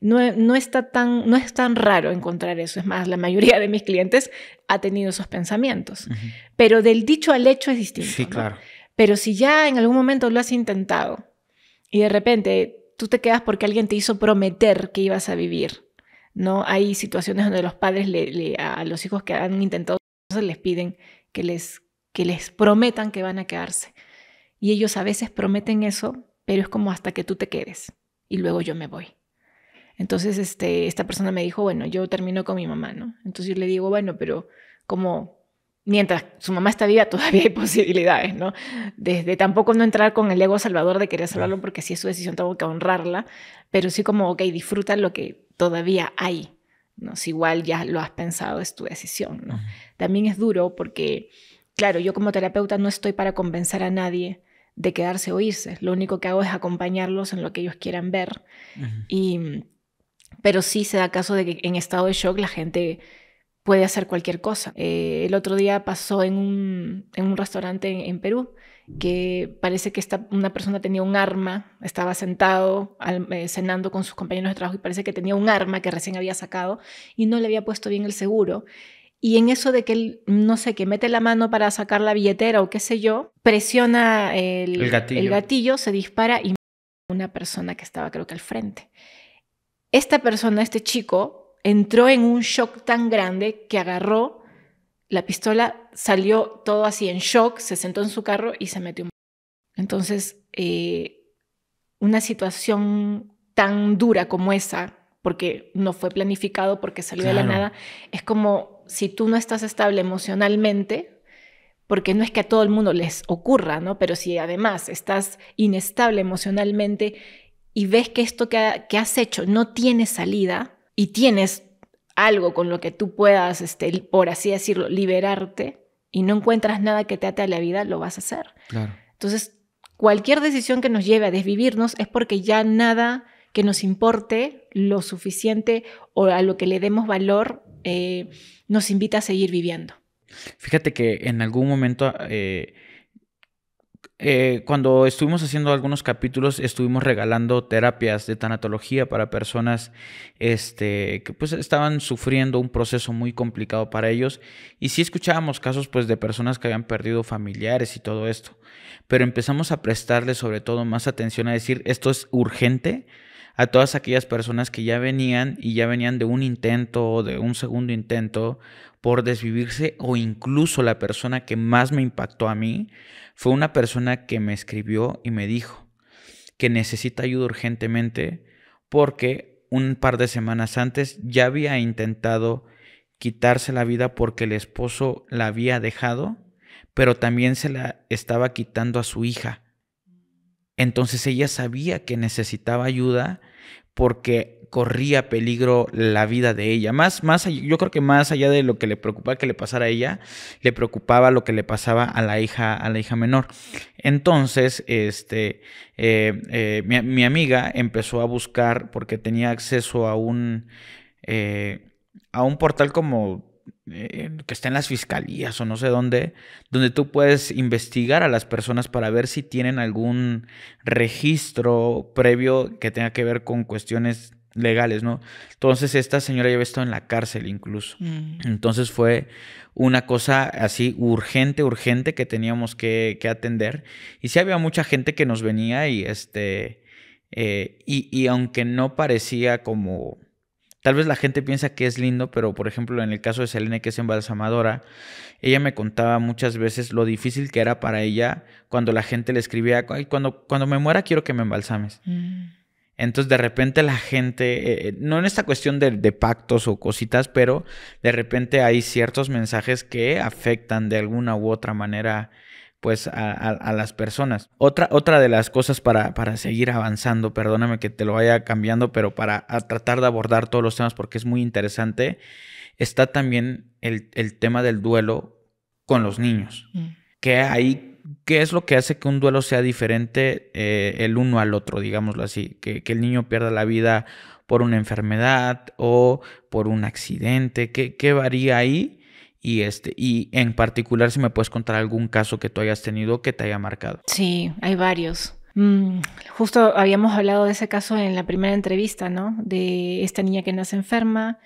¿no? E, ¿no? está tan, no es tan raro encontrar eso, es más, la mayoría de mis clientes ha tenido esos pensamientos, pero del dicho al hecho es distinto. Sí, claro. Pero si ya en algún momento lo has intentado y de repente tú te quedas porque alguien te hizo prometer que ibas a vivir, ¿no? Hay situaciones donde los padres a los hijos que han intentado entonces les piden que les, que les prometan que van a quedarse. Y ellos a veces prometen eso pero es como hasta que tú te quedes y luego yo me voy. Entonces, este, esta persona me dijo, bueno, yo termino con mi mamá, ¿no? Entonces yo le digo, bueno, pero como mientras su mamá está viva todavía hay posibilidades, ¿no? Desde tampoco no entrar con el ego salvador de querer salvarlo porque si es su decisión tengo que honrarla, pero sí como, ok, disfruta lo que todavía hay, ¿no? Si igual ya lo has pensado, es tu decisión, ¿no? También es duro porque, claro, yo como terapeuta no estoy para convencer a nadie, de quedarse o irse. Lo único que hago es acompañarlos en lo que ellos quieran ver. y, pero sí se da caso de que en estado de shock la gente puede hacer cualquier cosa. Eh, el otro día pasó en un, en un restaurante en, Perú que parece que esta, una persona tenía un arma, estaba sentado eh, cenando con sus compañeros de trabajo y parece que tenía un arma que recién había sacado y no le había puesto bien el seguro y en eso de que él, no sé, que mete la mano para sacar la billetera o qué sé yo, presiona el, el, gatillo. se dispara y una persona que estaba creo que al frente. Esta persona, este chico, entró en un shock tan grande que agarró la pistola, salió todo así en shock, se sentó en su carro y se metió. Entonces, eh, una situación tan dura como esa, porque no fue planificado, porque salió de la nada, es como si tú no estás estable emocionalmente, porque no es que a todo el mundo les ocurra, ¿no? Pero si además estás inestable emocionalmente y ves que esto que, has hecho no tiene salida y tienes algo con lo que tú puedas, este, por así decirlo, liberarte y no encuentras nada que te ate a la vida, lo vas a hacer. Entonces, cualquier decisión que nos lleve a desvivirnos es porque ya nada que nos importe lo suficiente o a lo que le demos valor eh, nos invita a seguir viviendo. Fíjate que en algún momento, eh, eh, cuando estuvimos haciendo algunos capítulos, estuvimos regalando terapias de tanatología para personas este, que pues estaban sufriendo un proceso muy complicado para ellos. Y sí escuchábamos casos pues de personas que habían perdido familiares y todo esto. Pero empezamos a prestarle sobre todo más atención a decir, esto es urgente, a todas aquellas personas que ya venían y ya venían de un intento o de un segundo intento por desvivirse o incluso la persona que más me impactó a mí fue una persona que me escribió y me dijo que necesita ayuda urgentemente porque un par de semanas antes ya había intentado quitarse la vida porque el esposo la había dejado, pero también se la estaba quitando a su hija. Entonces ella sabía que necesitaba ayuda porque corría peligro la vida de ella. Más, más, yo creo que más allá de lo que le preocupaba que le pasara a ella, le preocupaba lo que le pasaba a la hija, a la hija menor. Entonces, este, eh, eh, mi, amiga empezó a buscar porque tenía acceso a un, eh, a un portal como que está en las fiscalías o no sé dónde, donde tú puedes investigar a las personas para ver si tienen algún registro previo que tenga que ver con cuestiones legales, ¿no? Entonces esta señora ya había estado en la cárcel incluso. Mm. Entonces fue una cosa así urgente, urgente que teníamos que, atender. Y sí había mucha gente que nos venía y este, eh, y, y aunque no parecía como Tal vez la gente piensa que es lindo, pero por ejemplo en el caso de Selene, que es embalsamadora, ella me contaba muchas veces lo difícil que era para ella cuando la gente le escribía, cuando, cuando me muera quiero que me embalsames. Mm. Entonces de repente la gente, eh, eh, no en esta cuestión de, de, pactos o cositas, pero de repente hay ciertos mensajes que afectan de alguna u otra manera pues a, las personas. Otra, otra de las cosas para, seguir avanzando, perdóname que te lo vaya cambiando, pero para tratar de abordar todos los temas porque es muy interesante, está también el, tema del duelo con los niños. Mm. Que ¿qué es lo que hace que un duelo sea diferente eh, el uno al otro, digámoslo así? Que, el niño pierda la vida por una enfermedad o por un accidente. ¿Qué, qué varía ahí? Y, este, y en particular, si me puedes contar algún caso que tú hayas tenido que te haya marcado. Sí, hay varios. Mm, justo habíamos hablado de ese caso en la primera entrevista, ¿no? De esta niña que nace enferma.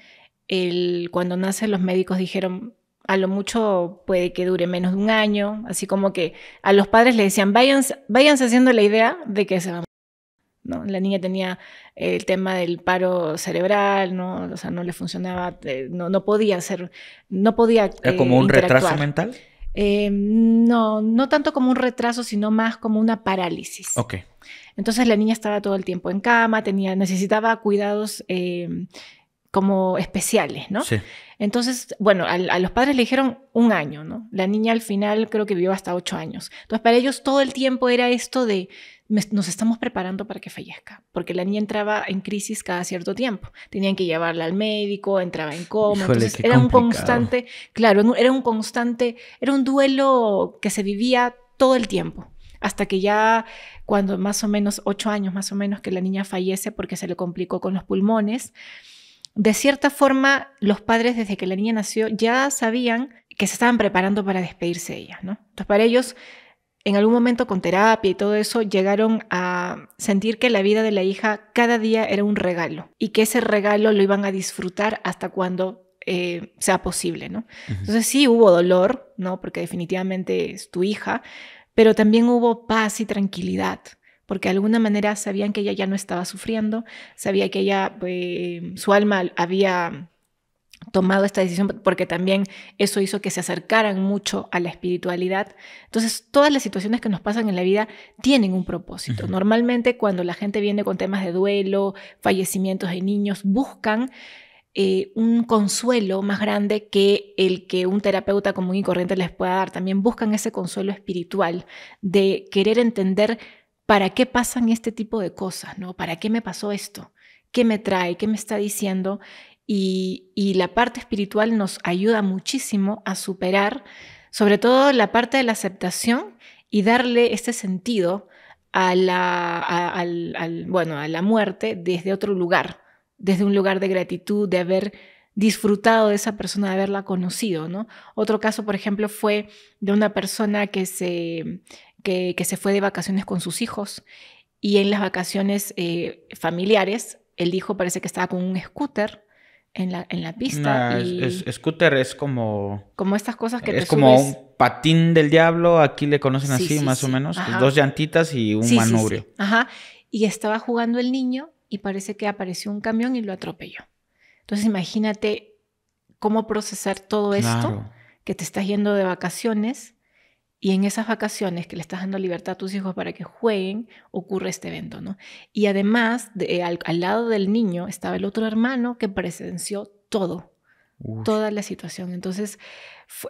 El, cuando nace, los médicos dijeron, a lo mucho puede que dure menos de un año, así como que a los padres le decían, váyanse, váyanse haciendo la idea de que se va la niña tenía el tema del paro cerebral, ¿no? O sea, no le funcionaba, eh, no, no podía hacer, no podía... ¿Era eh, como un retraso mental? Em, no, no tanto como un retraso, sino más como una parálisis. Ok. Entonces la niña estaba todo el tiempo en cama, tenía, necesitaba cuidados em, como especiales, ¿no? Entonces, bueno, a, los padres le dijeron un año, ¿no? La niña al final creo que vivió hasta ocho años. Entonces, para ellos todo el tiempo era esto de, nos estamos preparando para que fallezca, porque la niña entraba en crisis cada cierto tiempo. Tenían que llevarla al médico, entraba en coma. entonces era un constante, claro, era un constante, era un duelo que se vivía todo el tiempo. Hasta que ya cuando más o menos, ocho años más o menos, que la niña fallece porque se le complicó con los pulmones, de cierta forma los padres desde que la niña nació ya sabían que se estaban preparando para despedirse de ella, ¿no? Entonces para ellos en algún momento con terapia y todo eso llegaron a sentir que la vida de la hija cada día era un regalo y que ese regalo lo iban a disfrutar hasta cuando eh, sea posible, ¿no? Entonces sí hubo dolor, ¿no? Porque definitivamente es tu hija, pero también hubo paz y tranquilidad, porque de alguna manera sabían que ella ya no estaba sufriendo, sabía que ella, eh, su alma había tomado esta decisión porque también eso hizo que se acercaran mucho a la espiritualidad. Entonces, todas las situaciones que nos pasan en la vida tienen un propósito. Normalmente cuando la gente viene con temas de duelo, fallecimientos de niños, buscan eh, un consuelo más grande que el que un terapeuta común y corriente les pueda dar. También buscan ese consuelo espiritual de querer entender para qué pasan este tipo de cosas, ¿no? ¿Para qué me pasó esto? ¿Qué me trae? ¿Qué me está diciendo? y, la parte espiritual nos ayuda muchísimo a superar, sobre todo la parte de la aceptación y darle este sentido a la, la muerte desde otro lugar, desde un lugar de gratitud, de haber disfrutado de esa persona, de haberla conocido, ¿no? Otro caso, por ejemplo, fue de una persona que se, que, se fue de vacaciones con sus hijos y en las vacaciones eh, familiares, el hijo parece que estaba con un scooter en la, en la pista. es, scooter es como... Como estas cosas que es te Es como un patín del diablo, aquí le conocen así más o menos, dos llantitas y un manubrio. Ajá, y estaba jugando el niño y parece que apareció un camión y lo atropelló. Entonces imagínate cómo procesar todo esto, que te estás yendo de vacaciones, y en esas vacaciones que le estás dando libertad a tus hijos para que jueguen, ocurre este evento, ¿no? Y además, eh, al, lado del niño estaba el otro hermano que presenció todo, toda la situación. Entonces,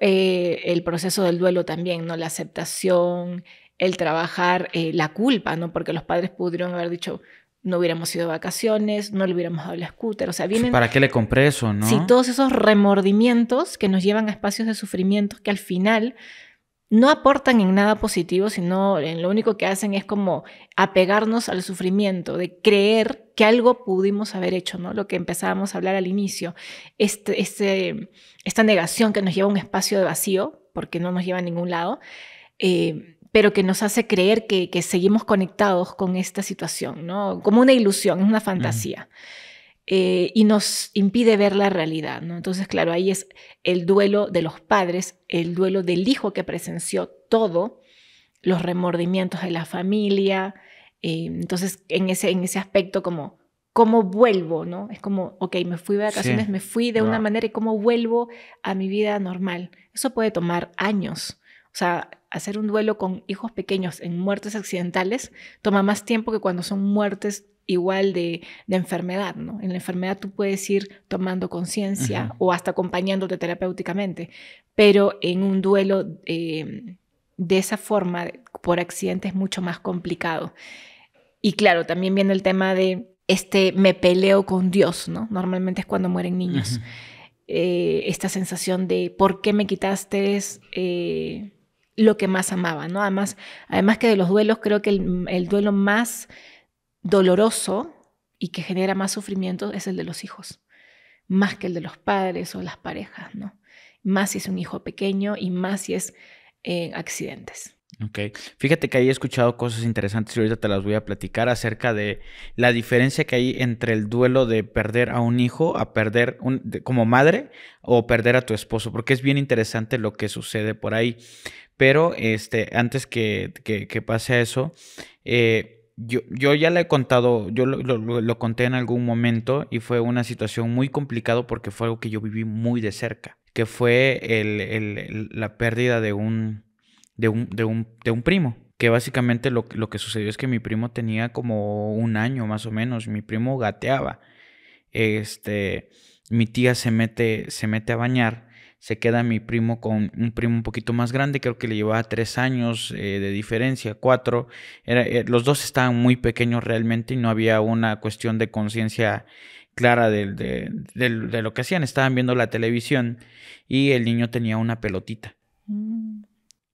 eh, el proceso del duelo también, ¿no? La aceptación, el trabajar eh, la culpa, ¿no? Porque los padres pudieron haber dicho, no hubiéramos ido de vacaciones, no le hubiéramos dado el scooter, o sea, ¿Para qué le compré eso, no? Sí, todos esos remordimientos que nos llevan a espacios de sufrimiento que al final no aportan en nada positivo, sino en eh, lo único que hacen es como apegarnos al sufrimiento, de creer que algo pudimos haber hecho, ¿no? Lo que empezábamos a hablar al inicio, este, este, esta negación que nos lleva a un espacio de vacío, porque no nos lleva a ningún lado, eh, pero que nos hace creer que, seguimos conectados con esta situación, ¿no? Como una ilusión, es una fantasía. Eh, y nos impide ver la realidad. ¿no? Entonces, claro, ahí es el duelo de los padres, el duelo del hijo que presenció todo, los remordimientos de la familia. Eh, entonces, en ese, en ese aspecto como, ¿cómo vuelvo? ¿no? Es como, ok, me fui de vacaciones, me fui de una manera y ¿cómo vuelvo a mi vida normal? Eso puede tomar años. O sea, hacer un duelo con hijos pequeños en muertes accidentales toma más tiempo que cuando son muertes igual de, de, enfermedad, ¿no? En la enfermedad tú puedes ir tomando conciencia o hasta acompañándote terapéuticamente, pero en un duelo eh, de esa forma, por accidente, es mucho más complicado. Y claro, también viene el tema de este me peleo con Dios, ¿no? Normalmente es cuando mueren niños. Eh, esta sensación de por qué me quitaste eh, lo que más amaba, ¿no? Además, además que de los duelos, creo que el, el duelo más doloroso y que genera más sufrimiento es el de los hijos, más que el de los padres o las parejas, ¿no? Más si es un hijo pequeño y más si es eh, accidentes. Ok, fíjate que ahí he escuchado cosas interesantes y ahorita te las voy a platicar acerca de la diferencia que hay entre el duelo de perder a un hijo, a perder un, como madre o perder a tu esposo, porque es bien interesante lo que sucede por ahí. Pero este, antes que, pase eso, eh, yo, yo, ya le he contado, yo lo, conté en algún momento y fue una situación muy complicada porque fue algo que yo viví muy de cerca, que fue la pérdida de un, de un, de un, de un primo. Que básicamente lo, lo, que sucedió es que mi primo tenía como un año más o menos, mi primo gateaba. Este, mi tía se mete, se mete a bañar se queda mi primo con un primo un poquito más grande, creo que le llevaba tres años eh, de diferencia, cuatro. Eh, los dos estaban muy pequeños realmente y no había una cuestión de conciencia clara de, de, lo que hacían. Estaban viendo la televisión y el niño tenía una pelotita. Mm.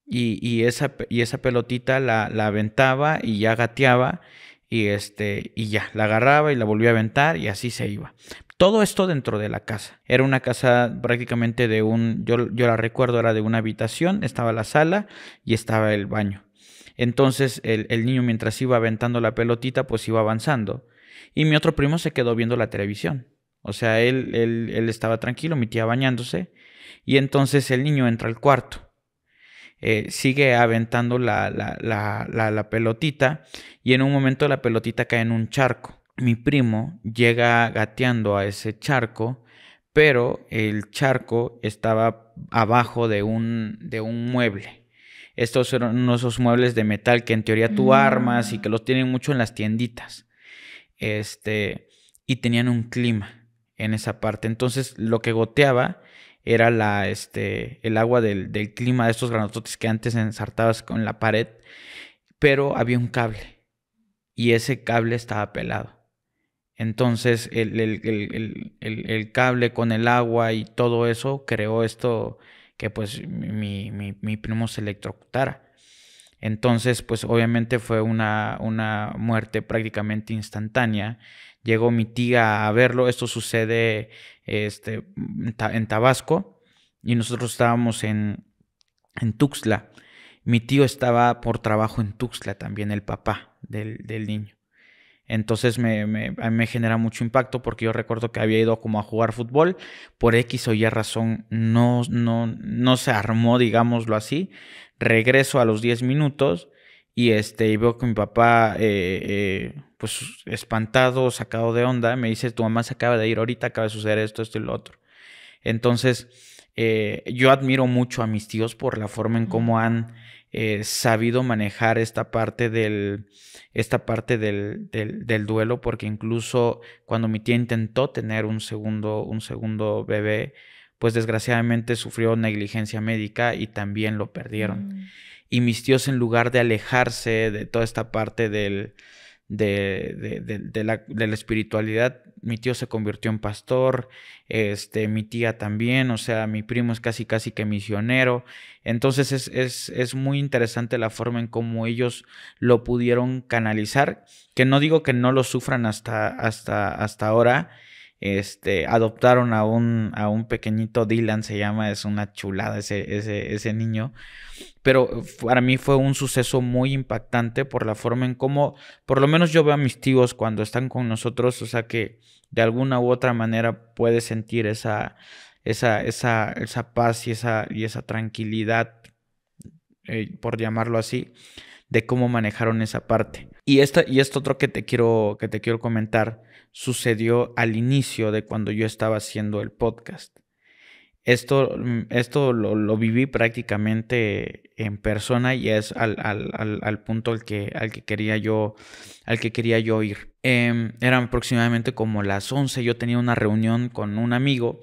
Y, esa, y esa pelotita la, la, aventaba y ya gateaba y, este, y ya, la agarraba y la volvía a aventar y así se iba. Todo esto dentro de la casa. Era una casa prácticamente de un, yo, la recuerdo, era de una habitación, estaba la sala y estaba el baño. Entonces el, niño mientras iba aventando la pelotita, pues iba avanzando. Y mi otro primo se quedó viendo la televisión. O sea, él, él, estaba tranquilo, mi tía bañándose. Y entonces el niño entra al cuarto. Eh, sigue aventando la pelotita y en un momento la pelotita cae en un charco mi primo llega gateando a ese charco, pero el charco estaba abajo de un, de un mueble. Estos eran esos muebles de metal que en teoría tú ah. armas y que los tienen mucho en las tienditas. Este, y tenían un clima en esa parte. Entonces lo que goteaba era la, este, el agua del, del clima de estos granototes que antes ensartabas con la pared, pero había un cable y ese cable estaba pelado. Entonces el, cable con el agua y todo eso creó esto que pues mi, primo se electrocutara. Entonces pues obviamente fue una, una, muerte prácticamente instantánea. Llegó mi tía a verlo, esto sucede este, en Tabasco y nosotros estábamos en, Tuxtla. Mi tío estaba por trabajo en Tuxtla también, el papá del niño. Entonces me, me genera mucho impacto porque yo recuerdo que había ido como a jugar fútbol, por X o Y razón no, no, no se armó, digámoslo así. Regreso a los 10 minutos y, este, y veo que mi papá, eh, eh, pues espantado, sacado de onda, me dice, tu mamá se acaba de ir ahorita, acaba de suceder esto, esto y lo otro. Entonces, eh, yo admiro mucho a mis tíos por la forma en cómo han eh, sabido manejar esta parte del, esta parte del, duelo, porque incluso cuando mi tía intentó tener un segundo, un segundo bebé, pues desgraciadamente sufrió negligencia médica y también lo perdieron. Mm. Y mis tíos, en lugar de alejarse de toda esta parte del, de, de, la, espiritualidad. Mi tío se convirtió en pastor, este, mi tía también, o sea, mi primo es casi casi que misionero. Entonces es, muy interesante la forma en cómo ellos lo pudieron canalizar, que no digo que no lo sufran hasta, hasta, hasta ahora, este, adoptaron a un, a un pequeñito Dylan, se llama, es una chulada ese, ese, niño. Pero para mí fue un suceso muy impactante por la forma en cómo, por lo menos yo veo a mis tíos cuando están con nosotros, o sea que de alguna u otra manera puedes sentir esa, esa, esa, esa paz y esa, y esa tranquilidad, eh, por llamarlo así, de cómo manejaron esa parte. Y, esta, y esto otro que te quiero, que te quiero comentar sucedió al inicio de cuando yo estaba haciendo el podcast. Esto, mm, esto lo, viví prácticamente en persona y es al, punto al que, al, que quería yo, al que quería yo ir. Em, eran aproximadamente como las 11, yo tenía una reunión con un amigo.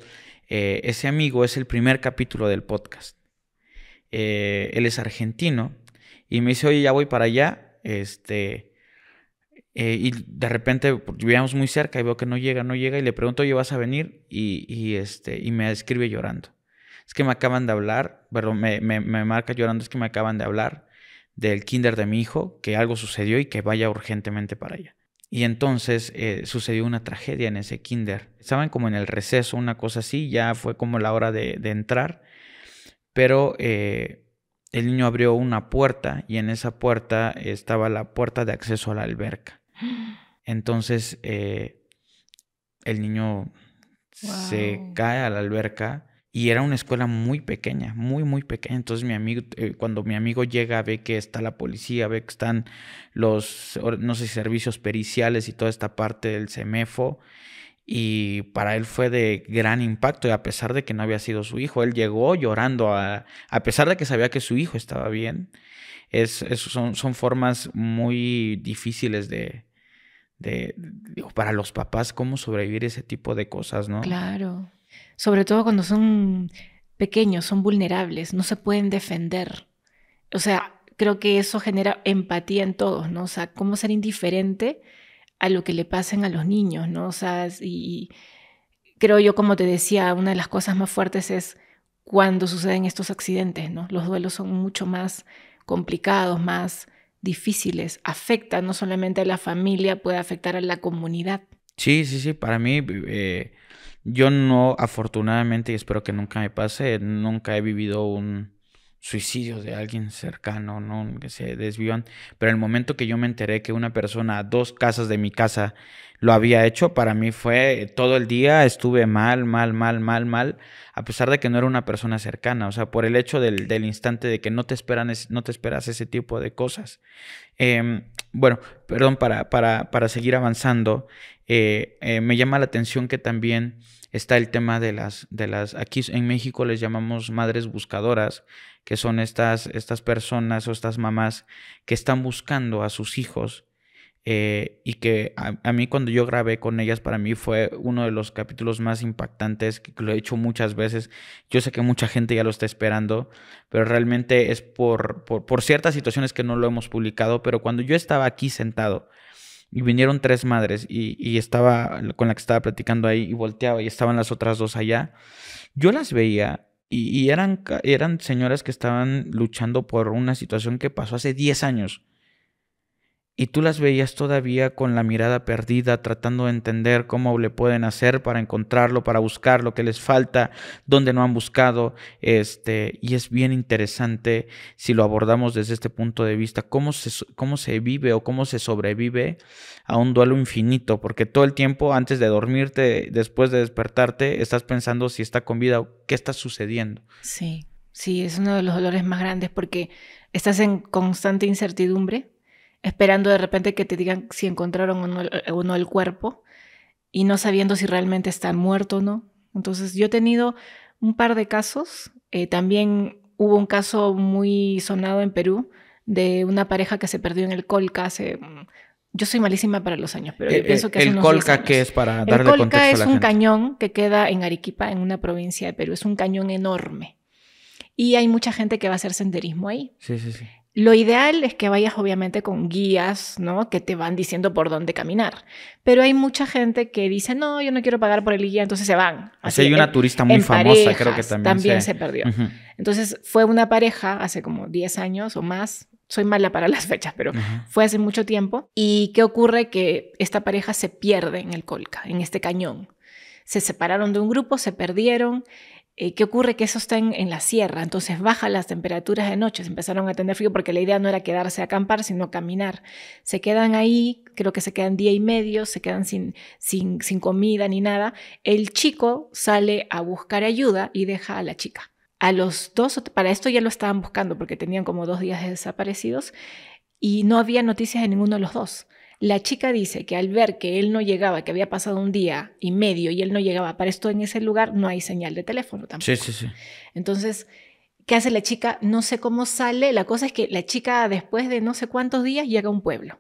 Eh, ese amigo es el primer capítulo del podcast. Eh, él es argentino y me dice, oye, ya voy para allá. Este, eh, y de repente vivíamos pues, muy cerca y veo que no llega, no llega y le pregunto, oye, ¿vas a venir? Y, este, y me escribe llorando. Es que me acaban de hablar, pero me, marca llorando, es que me acaban de hablar del kinder de mi hijo, que algo sucedió y que vaya urgentemente para allá. Y entonces eh, sucedió una tragedia en ese kinder. Estaban como en el receso, una cosa así, ya fue como la hora de, entrar, pero... Eh, el niño abrió una puerta y en esa puerta estaba la puerta de acceso a la alberca. Entonces, eh, el niño se cae a la alberca y era una escuela muy pequeña, muy, muy pequeña. Entonces, mi amigo, eh, cuando mi amigo llega, ve que está la policía, ve que están los, no sé, servicios periciales y toda esta parte del CEMEFO y para él fue de gran impacto, y a pesar de que no había sido su hijo, él llegó llorando, a, pesar de que sabía que su hijo estaba bien. Es, son, formas muy difíciles de, de, para los papás, cómo sobrevivir ese tipo de cosas, ¿no? Claro, sobre todo cuando son pequeños, son vulnerables, no se pueden defender. O sea, creo que eso genera empatía en todos, ¿no? O sea, cómo ser indiferente a lo que le pasen a los niños, ¿no? O sea, y creo yo, como te decía, una de las cosas más fuertes es cuando suceden estos accidentes, ¿no? Los duelos son mucho más complicados, más difíciles, Afecta no solamente a la familia, puede afectar a la comunidad. Sí, sí, sí, para mí, eh, yo no, afortunadamente, y espero que nunca me pase, nunca he vivido un, suicidios de alguien cercano, ¿no? Que se desvían. Pero el momento que yo me enteré que una persona a dos casas de mi casa lo había hecho, para mí fue todo el día estuve mal, mal, mal, mal, mal, a pesar de que no era una persona cercana. O sea, por el hecho del, instante de que no te, esperan no te esperas ese tipo de cosas. Em, bueno, perdón, para, para, para seguir avanzando, eh, eh, me llama la atención que también está el tema de las, de las, aquí en México les llamamos madres buscadoras, que son estas, estas personas o estas mamás que están buscando a sus hijos. Eh, y que a, mí cuando yo grabé con ellas, para mí fue uno de los capítulos más impactantes, que lo he hecho muchas veces. Yo sé que mucha gente ya lo está esperando, pero realmente es por, por, ciertas situaciones que no lo hemos publicado, pero cuando yo estaba aquí sentado y vinieron tres madres y, y estaba con la que estaba platicando ahí y volteaba y estaban las otras dos allá, yo las veía y, eran, eran señoras que estaban luchando por una situación que pasó hace 10 años y tú las veías todavía con la mirada perdida, tratando de entender cómo le pueden hacer para encontrarlo, para buscar lo que les falta, dónde no han buscado. Este, y es bien interesante si lo abordamos desde este punto de vista, cómo se, cómo se vive o cómo se sobrevive a un duelo infinito, porque todo el tiempo antes de dormirte, después de despertarte, estás pensando si está con vida o qué está sucediendo. Sí, sí, es uno de los dolores más grandes porque estás en constante incertidumbre esperando de repente que te digan si encontraron o no, el eh, cuerpo y no sabiendo si realmente está muerto o no. Entonces yo he tenido un par de casos, eh, también hubo un caso muy sonado en Perú de una pareja que se perdió en el Colca mm, Yo soy malísima para los años, pero eh, pienso que... El Colca, que es para darle el Colca es un cañón que queda en Arequipa, en una provincia de Perú. Es un cañón enorme. Y hay mucha gente que va a hacer senderismo ahí. Sí, sí, sí. Lo ideal es que vayas obviamente con guías, ¿no? Que te van diciendo por dónde caminar. Pero hay mucha gente que dice, no, yo no quiero pagar por el guía, entonces se van. Así, hay una turista muy famosa, creo que también. También se, perdió. Entonces fue una pareja hace como 10 años o más. Soy mala para las fechas, pero fue hace mucho tiempo. ¿Y qué ocurre? Que esta pareja se pierde en el Colca, en este cañón. Se separaron de un grupo, se perdieron eh, ¿qué ocurre? Que eso está en, la sierra, entonces bajan las temperaturas de noche, se empezaron a tener frío porque la idea no era quedarse a acampar, sino caminar. Se quedan ahí, creo que se quedan día y medio, se quedan sin, sin comida ni nada. El chico sale a buscar ayuda y deja a la chica. A los dos, para esto ya lo estaban buscando porque tenían como dos días de desaparecidos y no había noticias de ninguno de los dos. La chica dice que al ver que él no llegaba, que había pasado un día y medio y él no llegaba para esto en ese lugar, no hay señal de teléfono tampoco. Sí, sí, sí. Entonces, ¿qué hace la chica? No sé cómo sale. La cosa es que la chica, después de no sé cuántos días, llega a un pueblo.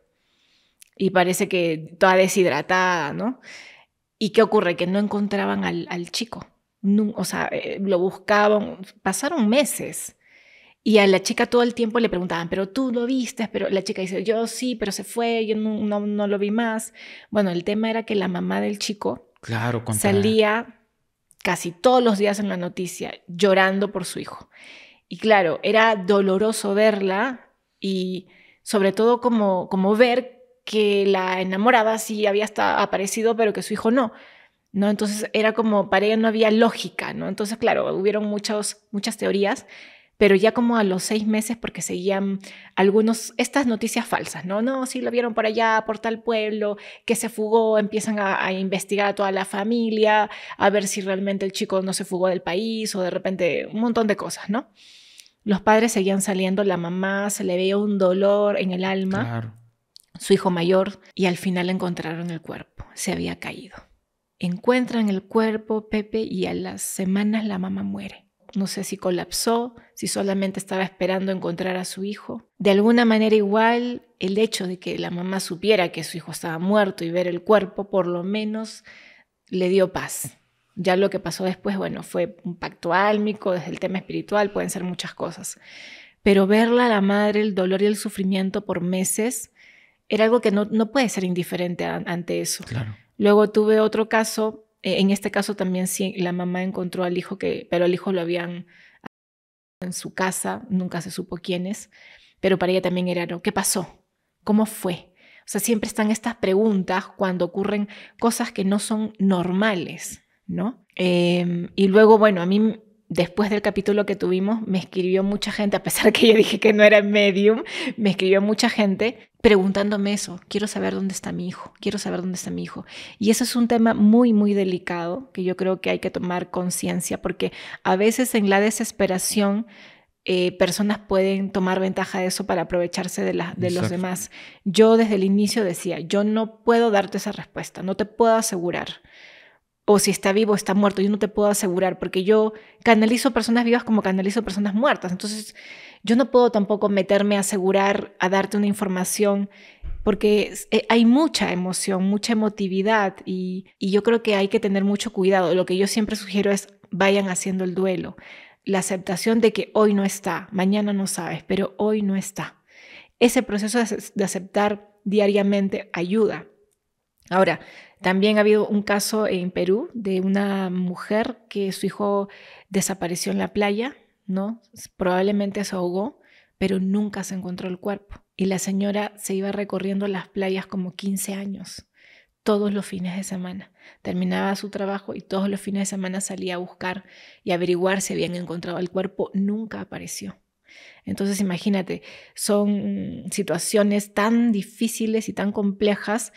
Y parece que toda deshidratada, ¿no? ¿Y qué ocurre? Que no encontraban al, chico. o sea, eh, lo buscaban. Pasaron meses y a la chica todo el tiempo le preguntaban, pero tú lo viste, pero la chica dice, yo sí, pero se fue, yo no, no, lo vi más. Bueno, el tema era que la mamá del chico claro, salía casi todos los días en la noticia llorando por su hijo. Y claro, era doloroso verla y sobre todo como, como ver que la enamorada sí había aparecido, pero que su hijo no. ¿no? Entonces era como, para ella no había lógica, ¿no? Entonces, claro, hubieron muchos, muchas teorías pero ya como a los seis meses, porque seguían algunos, estas noticias falsas, ¿no? No, sí lo vieron por allá, por tal pueblo, que se fugó, empiezan a, investigar a toda la familia, a ver si realmente el chico no se fugó del país o de repente un montón de cosas, ¿no? Los padres seguían saliendo, la mamá se le veía un dolor en el alma, su hijo mayor, y al final encontraron el cuerpo, se había caído. Encuentran el cuerpo, Pepe, y a las semanas la mamá muere no sé si colapsó, si solamente estaba esperando encontrar a su hijo. De alguna manera igual, el hecho de que la mamá supiera que su hijo estaba muerto y ver el cuerpo, por lo menos le dio paz. Ya lo que pasó después, bueno, fue un pacto álmico, desde el tema espiritual, pueden ser muchas cosas. Pero verla a la madre, el dolor y el sufrimiento por meses, era algo que no, puede ser indiferente ante eso. Claro. Luego tuve otro caso eh, en este caso también sí, la mamá encontró al hijo que, pero al hijo lo habían en su casa, nunca se supo quién es, pero para ella también era, ¿qué pasó? ¿Cómo fue? O sea, siempre están estas preguntas cuando ocurren cosas que no son normales, ¿no? Em, y luego, bueno, a mí después del capítulo que tuvimos, me escribió mucha gente, a pesar que yo dije que no era medium, me escribió mucha gente preguntándome eso, quiero saber dónde está mi hijo, quiero saber dónde está mi hijo. Y eso es un tema muy, muy delicado que yo creo que hay que tomar conciencia, porque a veces en la desesperación... Eh, personas pueden tomar ventaja de eso para aprovecharse de, los demás. Yo desde el inicio decía, yo no puedo darte esa respuesta, no te puedo asegurar o si está vivo o está muerto, yo no te puedo asegurar, porque yo canalizo personas vivas como canalizo personas muertas. Entonces, yo no puedo tampoco meterme a asegurar, a darte una información, porque eh, hay mucha emoción, mucha emotividad, y, yo creo que hay que tener mucho cuidado. Lo que yo siempre sugiero es vayan haciendo el duelo, la aceptación de que hoy no está, mañana no sabes, pero hoy no está. Ese proceso de aceptar diariamente ayuda. Ahora, también ha habido un caso en Perú de una mujer que su hijo desapareció en la playa, ¿no? Probablemente se ahogó, pero nunca se encontró el cuerpo. Y la señora se iba recorriendo las playas como 15 años, todos los fines de semana. Terminaba su trabajo y todos los fines de semana salía a buscar y averiguar si habían encontrado el cuerpo. Nunca apareció. Entonces imagínate, son situaciones tan difíciles y tan complejas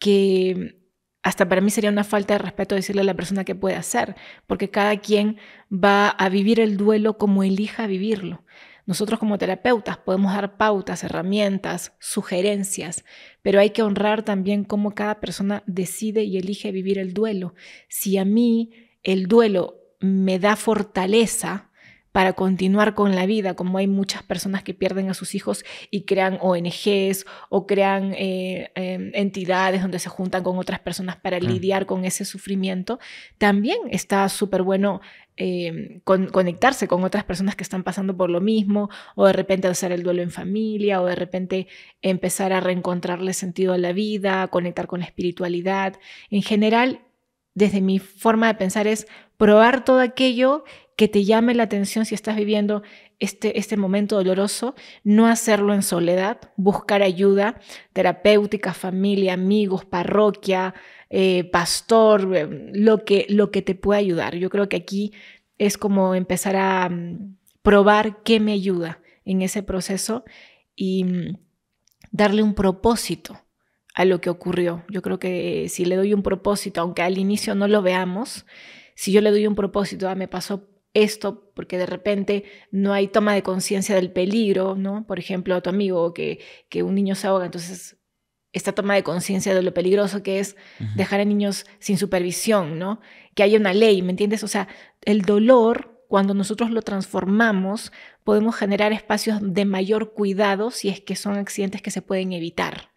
que hasta para mí sería una falta de respeto decirle a la persona que puede hacer, porque cada quien va a vivir el duelo como elija vivirlo. Nosotros como terapeutas podemos dar pautas, herramientas, sugerencias, pero hay que honrar también cómo cada persona decide y elige vivir el duelo. Si a mí el duelo me da fortaleza, para continuar con la vida, como hay muchas personas que pierden a sus hijos y crean ONGs o crean eh, em, entidades donde se juntan con otras personas para lidiar con ese sufrimiento, también está súper bueno em, conectarse con otras personas que están pasando por lo mismo, o de repente hacer el duelo en familia, o de repente empezar a reencontrarle sentido a la vida, conectar con la espiritualidad. En general, desde mi forma de pensar es probar todo aquello que te llame la atención si estás viviendo este, este momento doloroso, no hacerlo en soledad, buscar ayuda terapéutica, familia, amigos, parroquia, eh, pastor, eh, lo que, lo que te pueda ayudar. Yo creo que aquí es como empezar a mm, probar qué me ayuda en ese proceso y mm, darle un propósito a lo que ocurrió. Yo creo que eh, si le doy un propósito, aunque al inicio no lo veamos, si yo le doy un propósito, a ah, me pasó esto porque de repente no hay toma de conciencia del peligro, ¿no? Por ejemplo, a tu amigo que, un niño se ahoga, entonces esta toma de conciencia de lo peligroso que es dejar a niños sin supervisión, ¿no? Que haya una ley, ¿me entiendes? O sea, el dolor, cuando nosotros lo transformamos, podemos generar espacios de mayor cuidado si es que son accidentes que se pueden evitar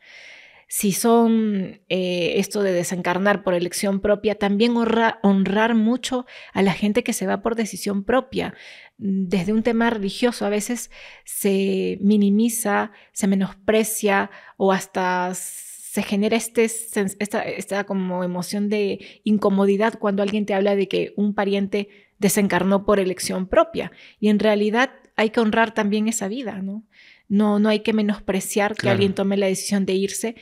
si son eh, esto de desencarnar por elección propia, también honrar mucho a la gente que se va por decisión propia. Desde un tema religioso a veces se minimiza, se menosprecia o hasta se genera este esta, esta como emoción de incomodidad cuando alguien te habla de que un pariente desencarnó por elección propia. Y en realidad hay que honrar también esa vida, ¿no? no, no hay que menospreciar que alguien tome la decisión de irse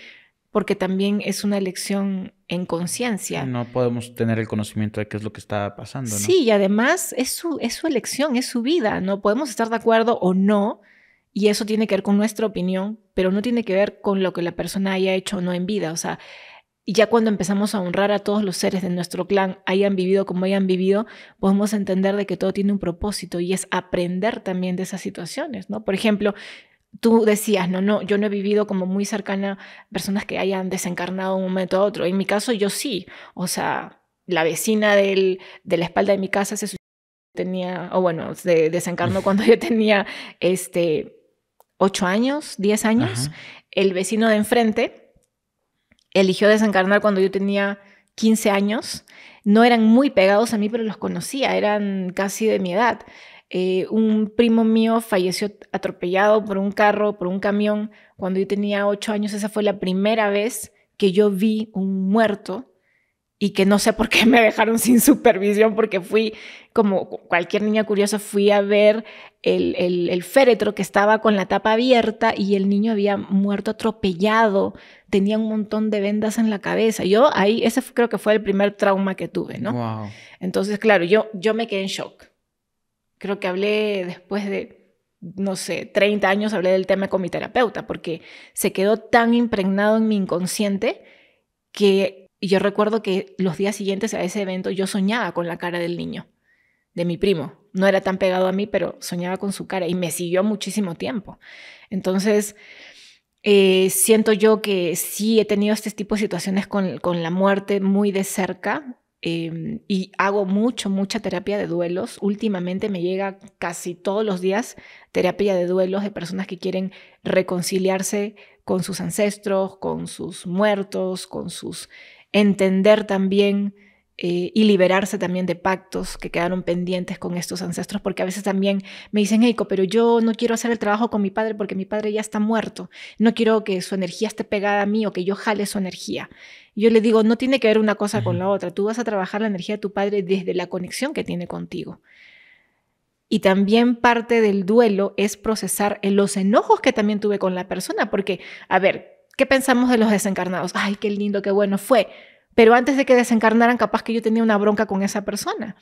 porque también es una elección en conciencia. No podemos tener el conocimiento de qué es lo que está pasando. Sí, y además es su, es su elección, es su vida, ¿no? Podemos estar de acuerdo o no, y eso tiene que ver con nuestra opinión, pero no tiene que ver con lo que la persona haya hecho o no en vida. O sea, ya cuando empezamos a honrar a todos los seres de nuestro clan, hayan vivido como hayan vivido, podemos entender de que todo tiene un propósito y es aprender también de esas situaciones, ¿no? Por ejemplo, tú decías, no, no, yo no he vivido como muy cercana personas que hayan desencarnado un momento a otro. En mi caso, yo sí. O sea, la vecina de la espalda de mi casa se tenía, o bueno, desencarnó cuando yo tenía este, 8 años, 10 años. El vecino de enfrente eligió desencarnar cuando yo tenía 15 años. No eran muy pegados a mí, pero los conocía, eran casi de mi edad. Eh, un primo mío falleció atropellado por un carro, por un camión, cuando yo tenía ocho años. Esa fue la primera vez que yo vi un muerto y que no sé por qué me dejaron sin supervisión, porque fui, como cualquier niña curiosa, fui a ver el, féretro que estaba con la tapa abierta y el niño había muerto atropellado, tenía un montón de vendas en la cabeza. Yo ahí, ese creo que fue el primer trauma que tuve, ¿no? Entonces, claro, yo, yo me quedé en shock. Creo que hablé después de, no sé, 30 años, hablé del tema con mi terapeuta, porque se quedó tan impregnado en mi inconsciente que yo recuerdo que los días siguientes a ese evento yo soñaba con la cara del niño, de mi primo. No era tan pegado a mí, pero soñaba con su cara y me siguió muchísimo tiempo. Entonces... Eh, siento yo que sí he tenido este tipo de situaciones con, con la muerte muy de cerca Em, y hago mucho, mucha terapia de duelos. Últimamente me llega casi todos los días terapia de duelos de personas que quieren reconciliarse con sus ancestros, con sus muertos, con sus... entender también eh, y liberarse también de pactos que quedaron pendientes con estos ancestros, porque a veces también me dicen, Eiko, pero yo no quiero hacer el trabajo con mi padre porque mi padre ya está muerto, no quiero que su energía esté pegada a mí o que yo jale su energía. Yo le digo, no tiene que ver una cosa con la otra, tú vas a trabajar la energía de tu padre desde la conexión que tiene contigo. Y también parte del duelo es procesar los enojos que también tuve con la persona, porque, a ver, ¿qué pensamos de los desencarnados? Ay, qué lindo, qué bueno fue. Pero antes de que desencarnaran, capaz que yo tenía una bronca con esa persona.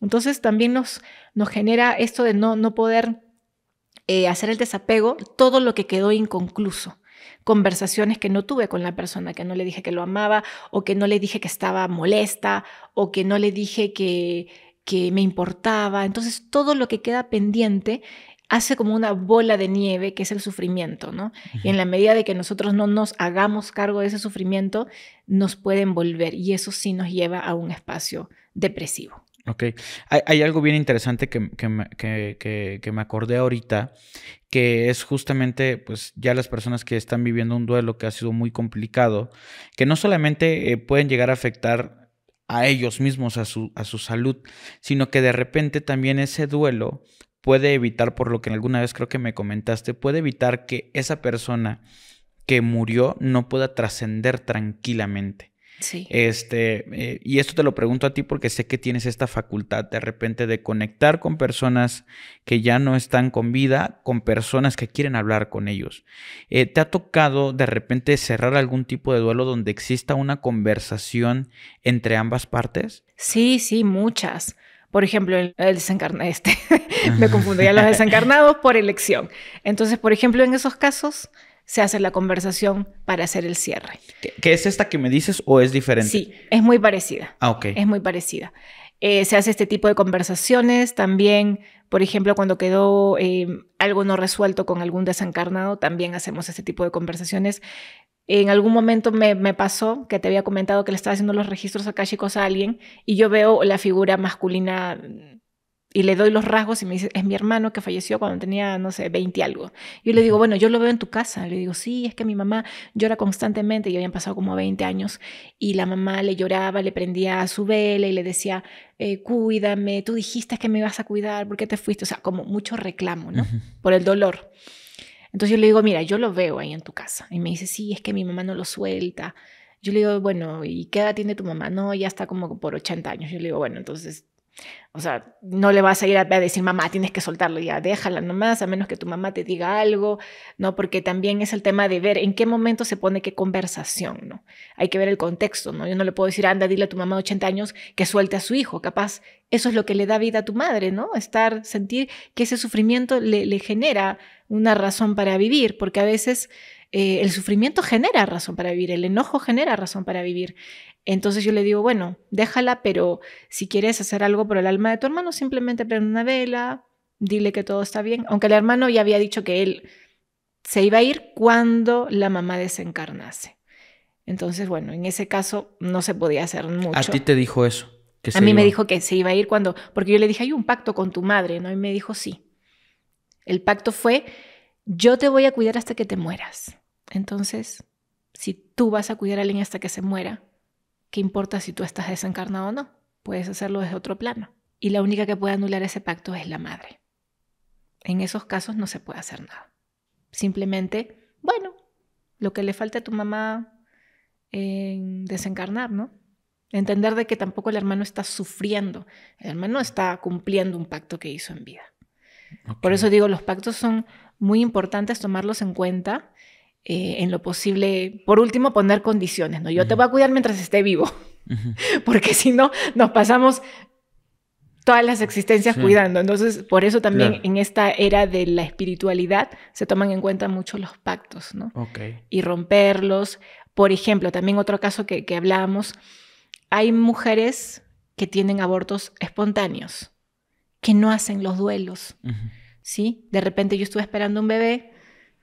Entonces también nos, nos genera esto de no, no poder eh, hacer el desapego, todo lo que quedó inconcluso conversaciones que no tuve con la persona, que no le dije que lo amaba o que no le dije que estaba molesta o que no le dije que, que me importaba. Entonces todo lo que queda pendiente hace como una bola de nieve que es el sufrimiento, ¿no? Y en la medida de que nosotros no nos hagamos cargo de ese sufrimiento, nos puede envolver y eso sí nos lleva a un espacio depresivo. Ok, hay, algo bien interesante que, que, que me acordé ahorita que es justamente pues ya las personas que están viviendo un duelo que ha sido muy complicado, que no solamente eh, pueden llegar a afectar a ellos mismos, a su, a su salud, sino que de repente también ese duelo puede evitar, por lo que alguna vez creo que me comentaste, puede evitar que esa persona que murió no pueda trascender tranquilamente. Este, eh, y esto te lo pregunto a ti porque sé que tienes esta facultad de repente de conectar con personas que ya no están con vida, con personas que quieren hablar con ellos. Eh, ¿Te ha tocado de repente cerrar algún tipo de duelo donde exista una conversación entre ambas partes? Sí, sí, muchas. Por ejemplo, el, desencarnado, este, me ya los desencarnados por elección. Entonces, por ejemplo, en esos casos, se hace la conversación para hacer el cierre. ¿Qué es esta que me dices o es diferente? Sí, es muy parecida. Ah, ok. Es muy parecida. Eh, se hace este tipo de conversaciones también, por ejemplo, cuando quedó em, algo no resuelto con algún desencarnado, también hacemos este tipo de conversaciones. En algún momento me, pasó que te había comentado que le estaba haciendo los registros acá chicos a alguien y yo veo la figura masculina y le doy los rasgos y me dice, es mi hermano que falleció cuando tenía, no sé, 20 y algo. Yo le digo, bueno, yo lo veo en tu casa. Le digo, sí, es que mi mamá llora constantemente, y habían pasado como 20 años, y la mamá le lloraba, le prendía su vela y le decía, eh, cuídame, tú dijiste que me ibas a cuidar, ¿por qué te fuiste? O sea, como mucho reclamo, ¿no? Por el dolor. Entonces yo le digo, mira, yo lo veo ahí en tu casa. Y me dice, sí, es que mi mamá no lo suelta. Yo le digo, bueno, ¿y qué edad tiene tu mamá? No, ya está como por 80 años. Yo le digo, bueno, entonces o sea, no le vas a ir a, decir, mamá, tienes que soltarlo ya, déjala nomás, a menos que tu mamá te diga algo, ¿no? Porque también es el tema de ver en qué momento se pone qué conversación, ¿no? Hay que ver el contexto, ¿no? Yo no le puedo decir, anda, dile a tu mamá de 80 años que suelte a su hijo, capaz eso es lo que le da vida a tu madre, ¿no? Estar, sentir que ese sufrimiento le, le genera una razón para vivir, porque a veces eh, el sufrimiento genera razón para vivir, el enojo genera razón para vivir. Entonces yo le digo, bueno, déjala, pero si quieres hacer algo por el alma de tu hermano, simplemente prende una vela, dile que todo está bien. Aunque el hermano ya había dicho que él se iba a ir cuando la mamá desencarnase. Entonces, bueno, en ese caso no se podía hacer mucho. ¿A ti te dijo eso? a mí me dijo que se iba a ir cuando, porque yo le dije, hay un pacto con tu madre, ¿no? Y me dijo, sí. El pacto fue yo te voy a cuidar hasta que te mueras. Entonces, si tú vas a cuidar a alguien hasta que se muera, ¿qué importa si tú estás desencarnado o no? Puedes hacerlo desde otro plano. Y la única que puede anular ese pacto es la madre. En esos casos no se puede hacer nada. Simplemente, bueno, lo que le falta a tu mamá en desencarnar, ¿no? Entender de que tampoco el hermano está sufriendo, el hermano está cumpliendo un pacto que hizo en vida. Por eso digo, los pactos son muy es tomarlos en cuenta. Eh, en lo posible, por último, poner condiciones, ¿no? Yo te voy a cuidar mientras esté vivo, porque si no, nos pasamos todas las existencias cuidando. Entonces, por eso también en esta era de la espiritualidad se toman en cuenta mucho los pactos, ¿no? Y romperlos. Por ejemplo, también otro caso que, que hablábamos, hay mujeres que tienen abortos espontáneos, que no hacen los duelos. ¿sí? De repente yo estuve esperando un bebé,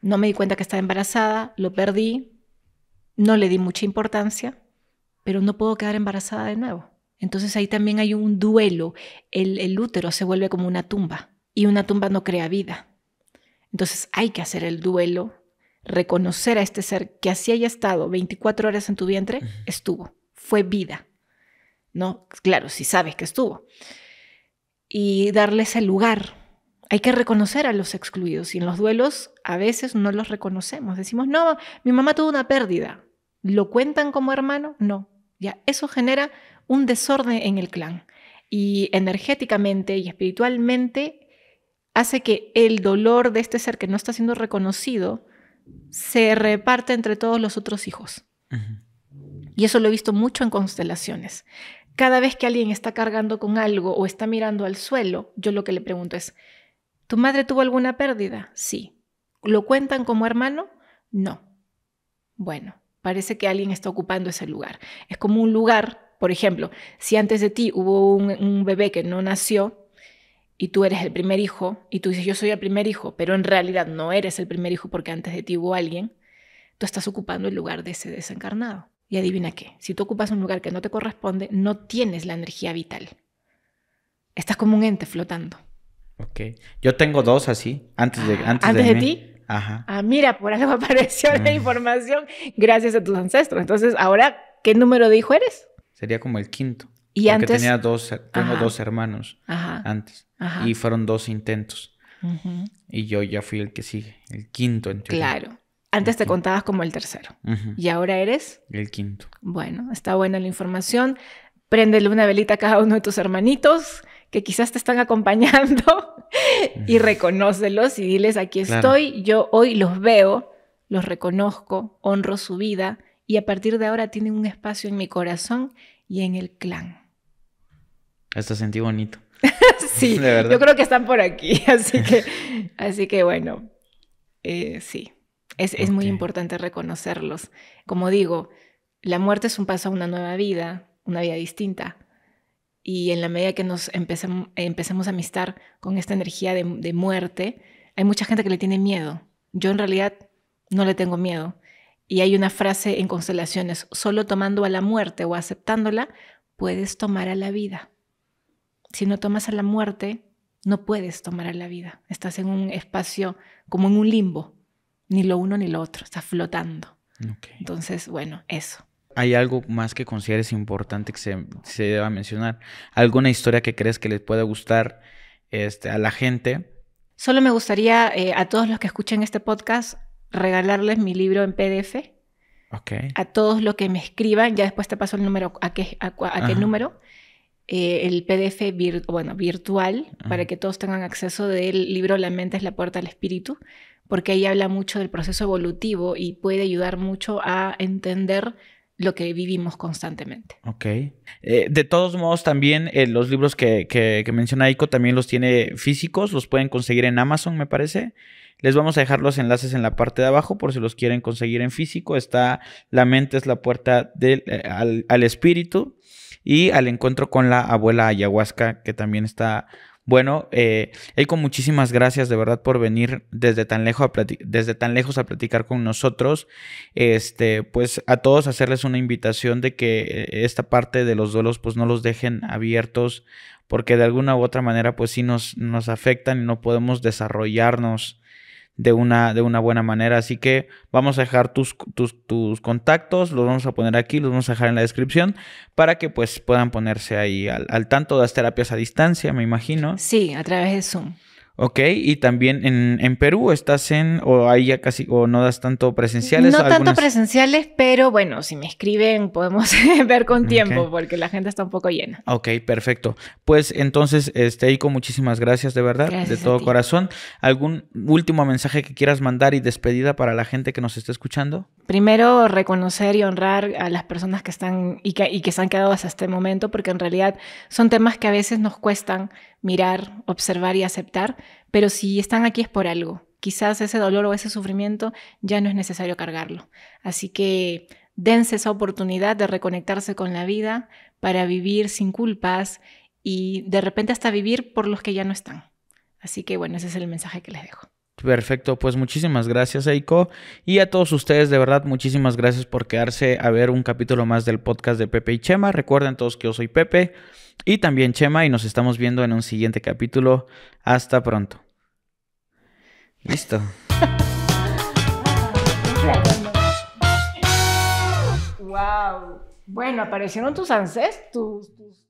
no me di cuenta que estaba embarazada, lo perdí, no le di mucha importancia, pero no puedo quedar embarazada de nuevo. Entonces ahí también hay un duelo, el, útero se vuelve como una tumba y una tumba no crea vida. Entonces hay que hacer el duelo, reconocer a este ser que así haya estado 24 horas en tu vientre, estuvo, fue vida. ¿No? Claro, si sabes que estuvo. Y darle ese lugar, hay que reconocer a los excluidos y en los duelos a veces no los reconocemos. Decimos, no, mi mamá tuvo una pérdida. ¿Lo cuentan como hermano? No. Ya, eso genera un desorden en el clan y energéticamente y espiritualmente hace que el dolor de este ser que no está siendo reconocido se reparte entre todos los otros hijos. Y eso lo he visto mucho en constelaciones. Cada vez que alguien está cargando con algo o está mirando al suelo, yo lo que le pregunto es, ¿Tu madre tuvo alguna pérdida? Sí. ¿Lo cuentan como hermano? No. Bueno, parece que alguien está ocupando ese lugar. Es como un lugar, por ejemplo, si antes de ti hubo un, bebé que no nació, y tú eres el primer hijo, y tú dices, yo soy el primer hijo, pero en realidad no eres el primer hijo porque antes de ti hubo alguien, tú estás ocupando el lugar de ese desencarnado. Y adivina qué, si tú ocupas un lugar que no te corresponde, no tienes la energía vital. Estás como un ente flotando. Ok. Yo tengo dos así, antes de... Antes, ah, ¿Antes de, ti. Ajá. Ah, mira, por algo apareció la información gracias a tus ancestros. Entonces, ahora, ¿qué número de hijo eres? Sería como el quinto. Y porque antes. tenía dos, tengo dos hermanos Ajá. antes. Y fueron dos intentos. Y yo ya fui el que sigue, el quinto en teoría. Claro. Antes te contabas como el tercero. Y ahora eres. El quinto. Bueno, está buena la información. Préndele una velita a cada uno de tus hermanitos que quizás te están acompañando y reconócelos y diles, aquí estoy, yo hoy los veo, los reconozco, honro su vida y a partir de ahora tienen un espacio en mi corazón y en el clan. Esto sentí bonito. sí, yo creo que están por aquí, así que, así que bueno, eh, sí, es, muy importante reconocerlos. Como digo, la muerte es un paso a una nueva vida, una vida distinta y en la medida que nos empecemos, a amistar con esta energía de, muerte, hay mucha gente que le tiene miedo. Yo en realidad no le tengo miedo. Y hay una frase en constelaciones, solo tomando a la muerte o aceptándola, puedes tomar a la vida. Si no tomas a la muerte, no puedes tomar a la vida. Estás en un espacio como en un limbo, ni lo uno ni lo otro, estás flotando. Entonces, bueno, eso hay algo más que consideres importante que se, deba mencionar? ¿Alguna historia que crees que les pueda gustar este, a la gente? Solo me gustaría eh, a todos los que escuchen este podcast regalarles mi libro en PDF. Okay. A todos los que me escriban, ya después te paso el número, a qué, a, qué número, eh, el PDF bueno, virtual, para que todos tengan acceso del libro La mente es la puerta al espíritu, porque ahí habla mucho del proceso evolutivo y puede ayudar mucho a entender lo que vivimos constantemente. Ok. Eh, de todos modos, también eh, los libros que, que, menciona Ico también los tiene físicos, los pueden conseguir en Amazon, me parece. Les vamos a dejar los enlaces en la parte de abajo por si los quieren conseguir en físico. Está La mente es la puerta del, eh, al, al espíritu y al encuentro con la abuela ayahuasca, que también está bueno, eh, Eiko, muchísimas gracias de verdad por venir desde tan, lejos a desde tan lejos a platicar con nosotros. Este, pues a todos hacerles una invitación de que eh, esta parte de los duelos pues no los dejen abiertos porque de alguna u otra manera pues sí nos, nos afectan y no podemos desarrollarnos de una, de una buena manera. Así que vamos a dejar tus, tus, tus, contactos, los vamos a poner aquí, los vamos a dejar en la descripción para que pues puedan ponerse ahí al, al tanto de las terapias a distancia, me imagino. Sí, a través de Zoom. Ok, y también en, en, Perú estás en, o ahí ya casi, o no das tanto presenciales. No tanto presenciales, pero bueno, si me escriben podemos ver con tiempo porque la gente está un poco llena. Ok, perfecto. Pues entonces, este, muchísimas gracias de verdad, de todo corazón. ¿Algún último mensaje que quieras mandar y despedida para la gente que nos está escuchando? Primero, reconocer y honrar a las personas que están y que, y que se han quedado hasta este momento porque en realidad son temas que a veces nos cuestan mirar, observar y aceptar, pero si están aquí es por algo. Quizás ese dolor o ese sufrimiento ya no es necesario cargarlo. Así que dense esa oportunidad de reconectarse con la vida para vivir sin culpas y de repente hasta vivir por los que ya no están. Así que bueno, ese es el mensaje que les dejo. Perfecto, pues muchísimas gracias Eiko y a todos ustedes de verdad muchísimas gracias por quedarse a ver un capítulo más del podcast de Pepe y Chema. Recuerden todos que yo soy Pepe y también Chema y nos estamos viendo en un siguiente capítulo. Hasta pronto. Listo. wow. Bueno, aparecieron tus ancestros.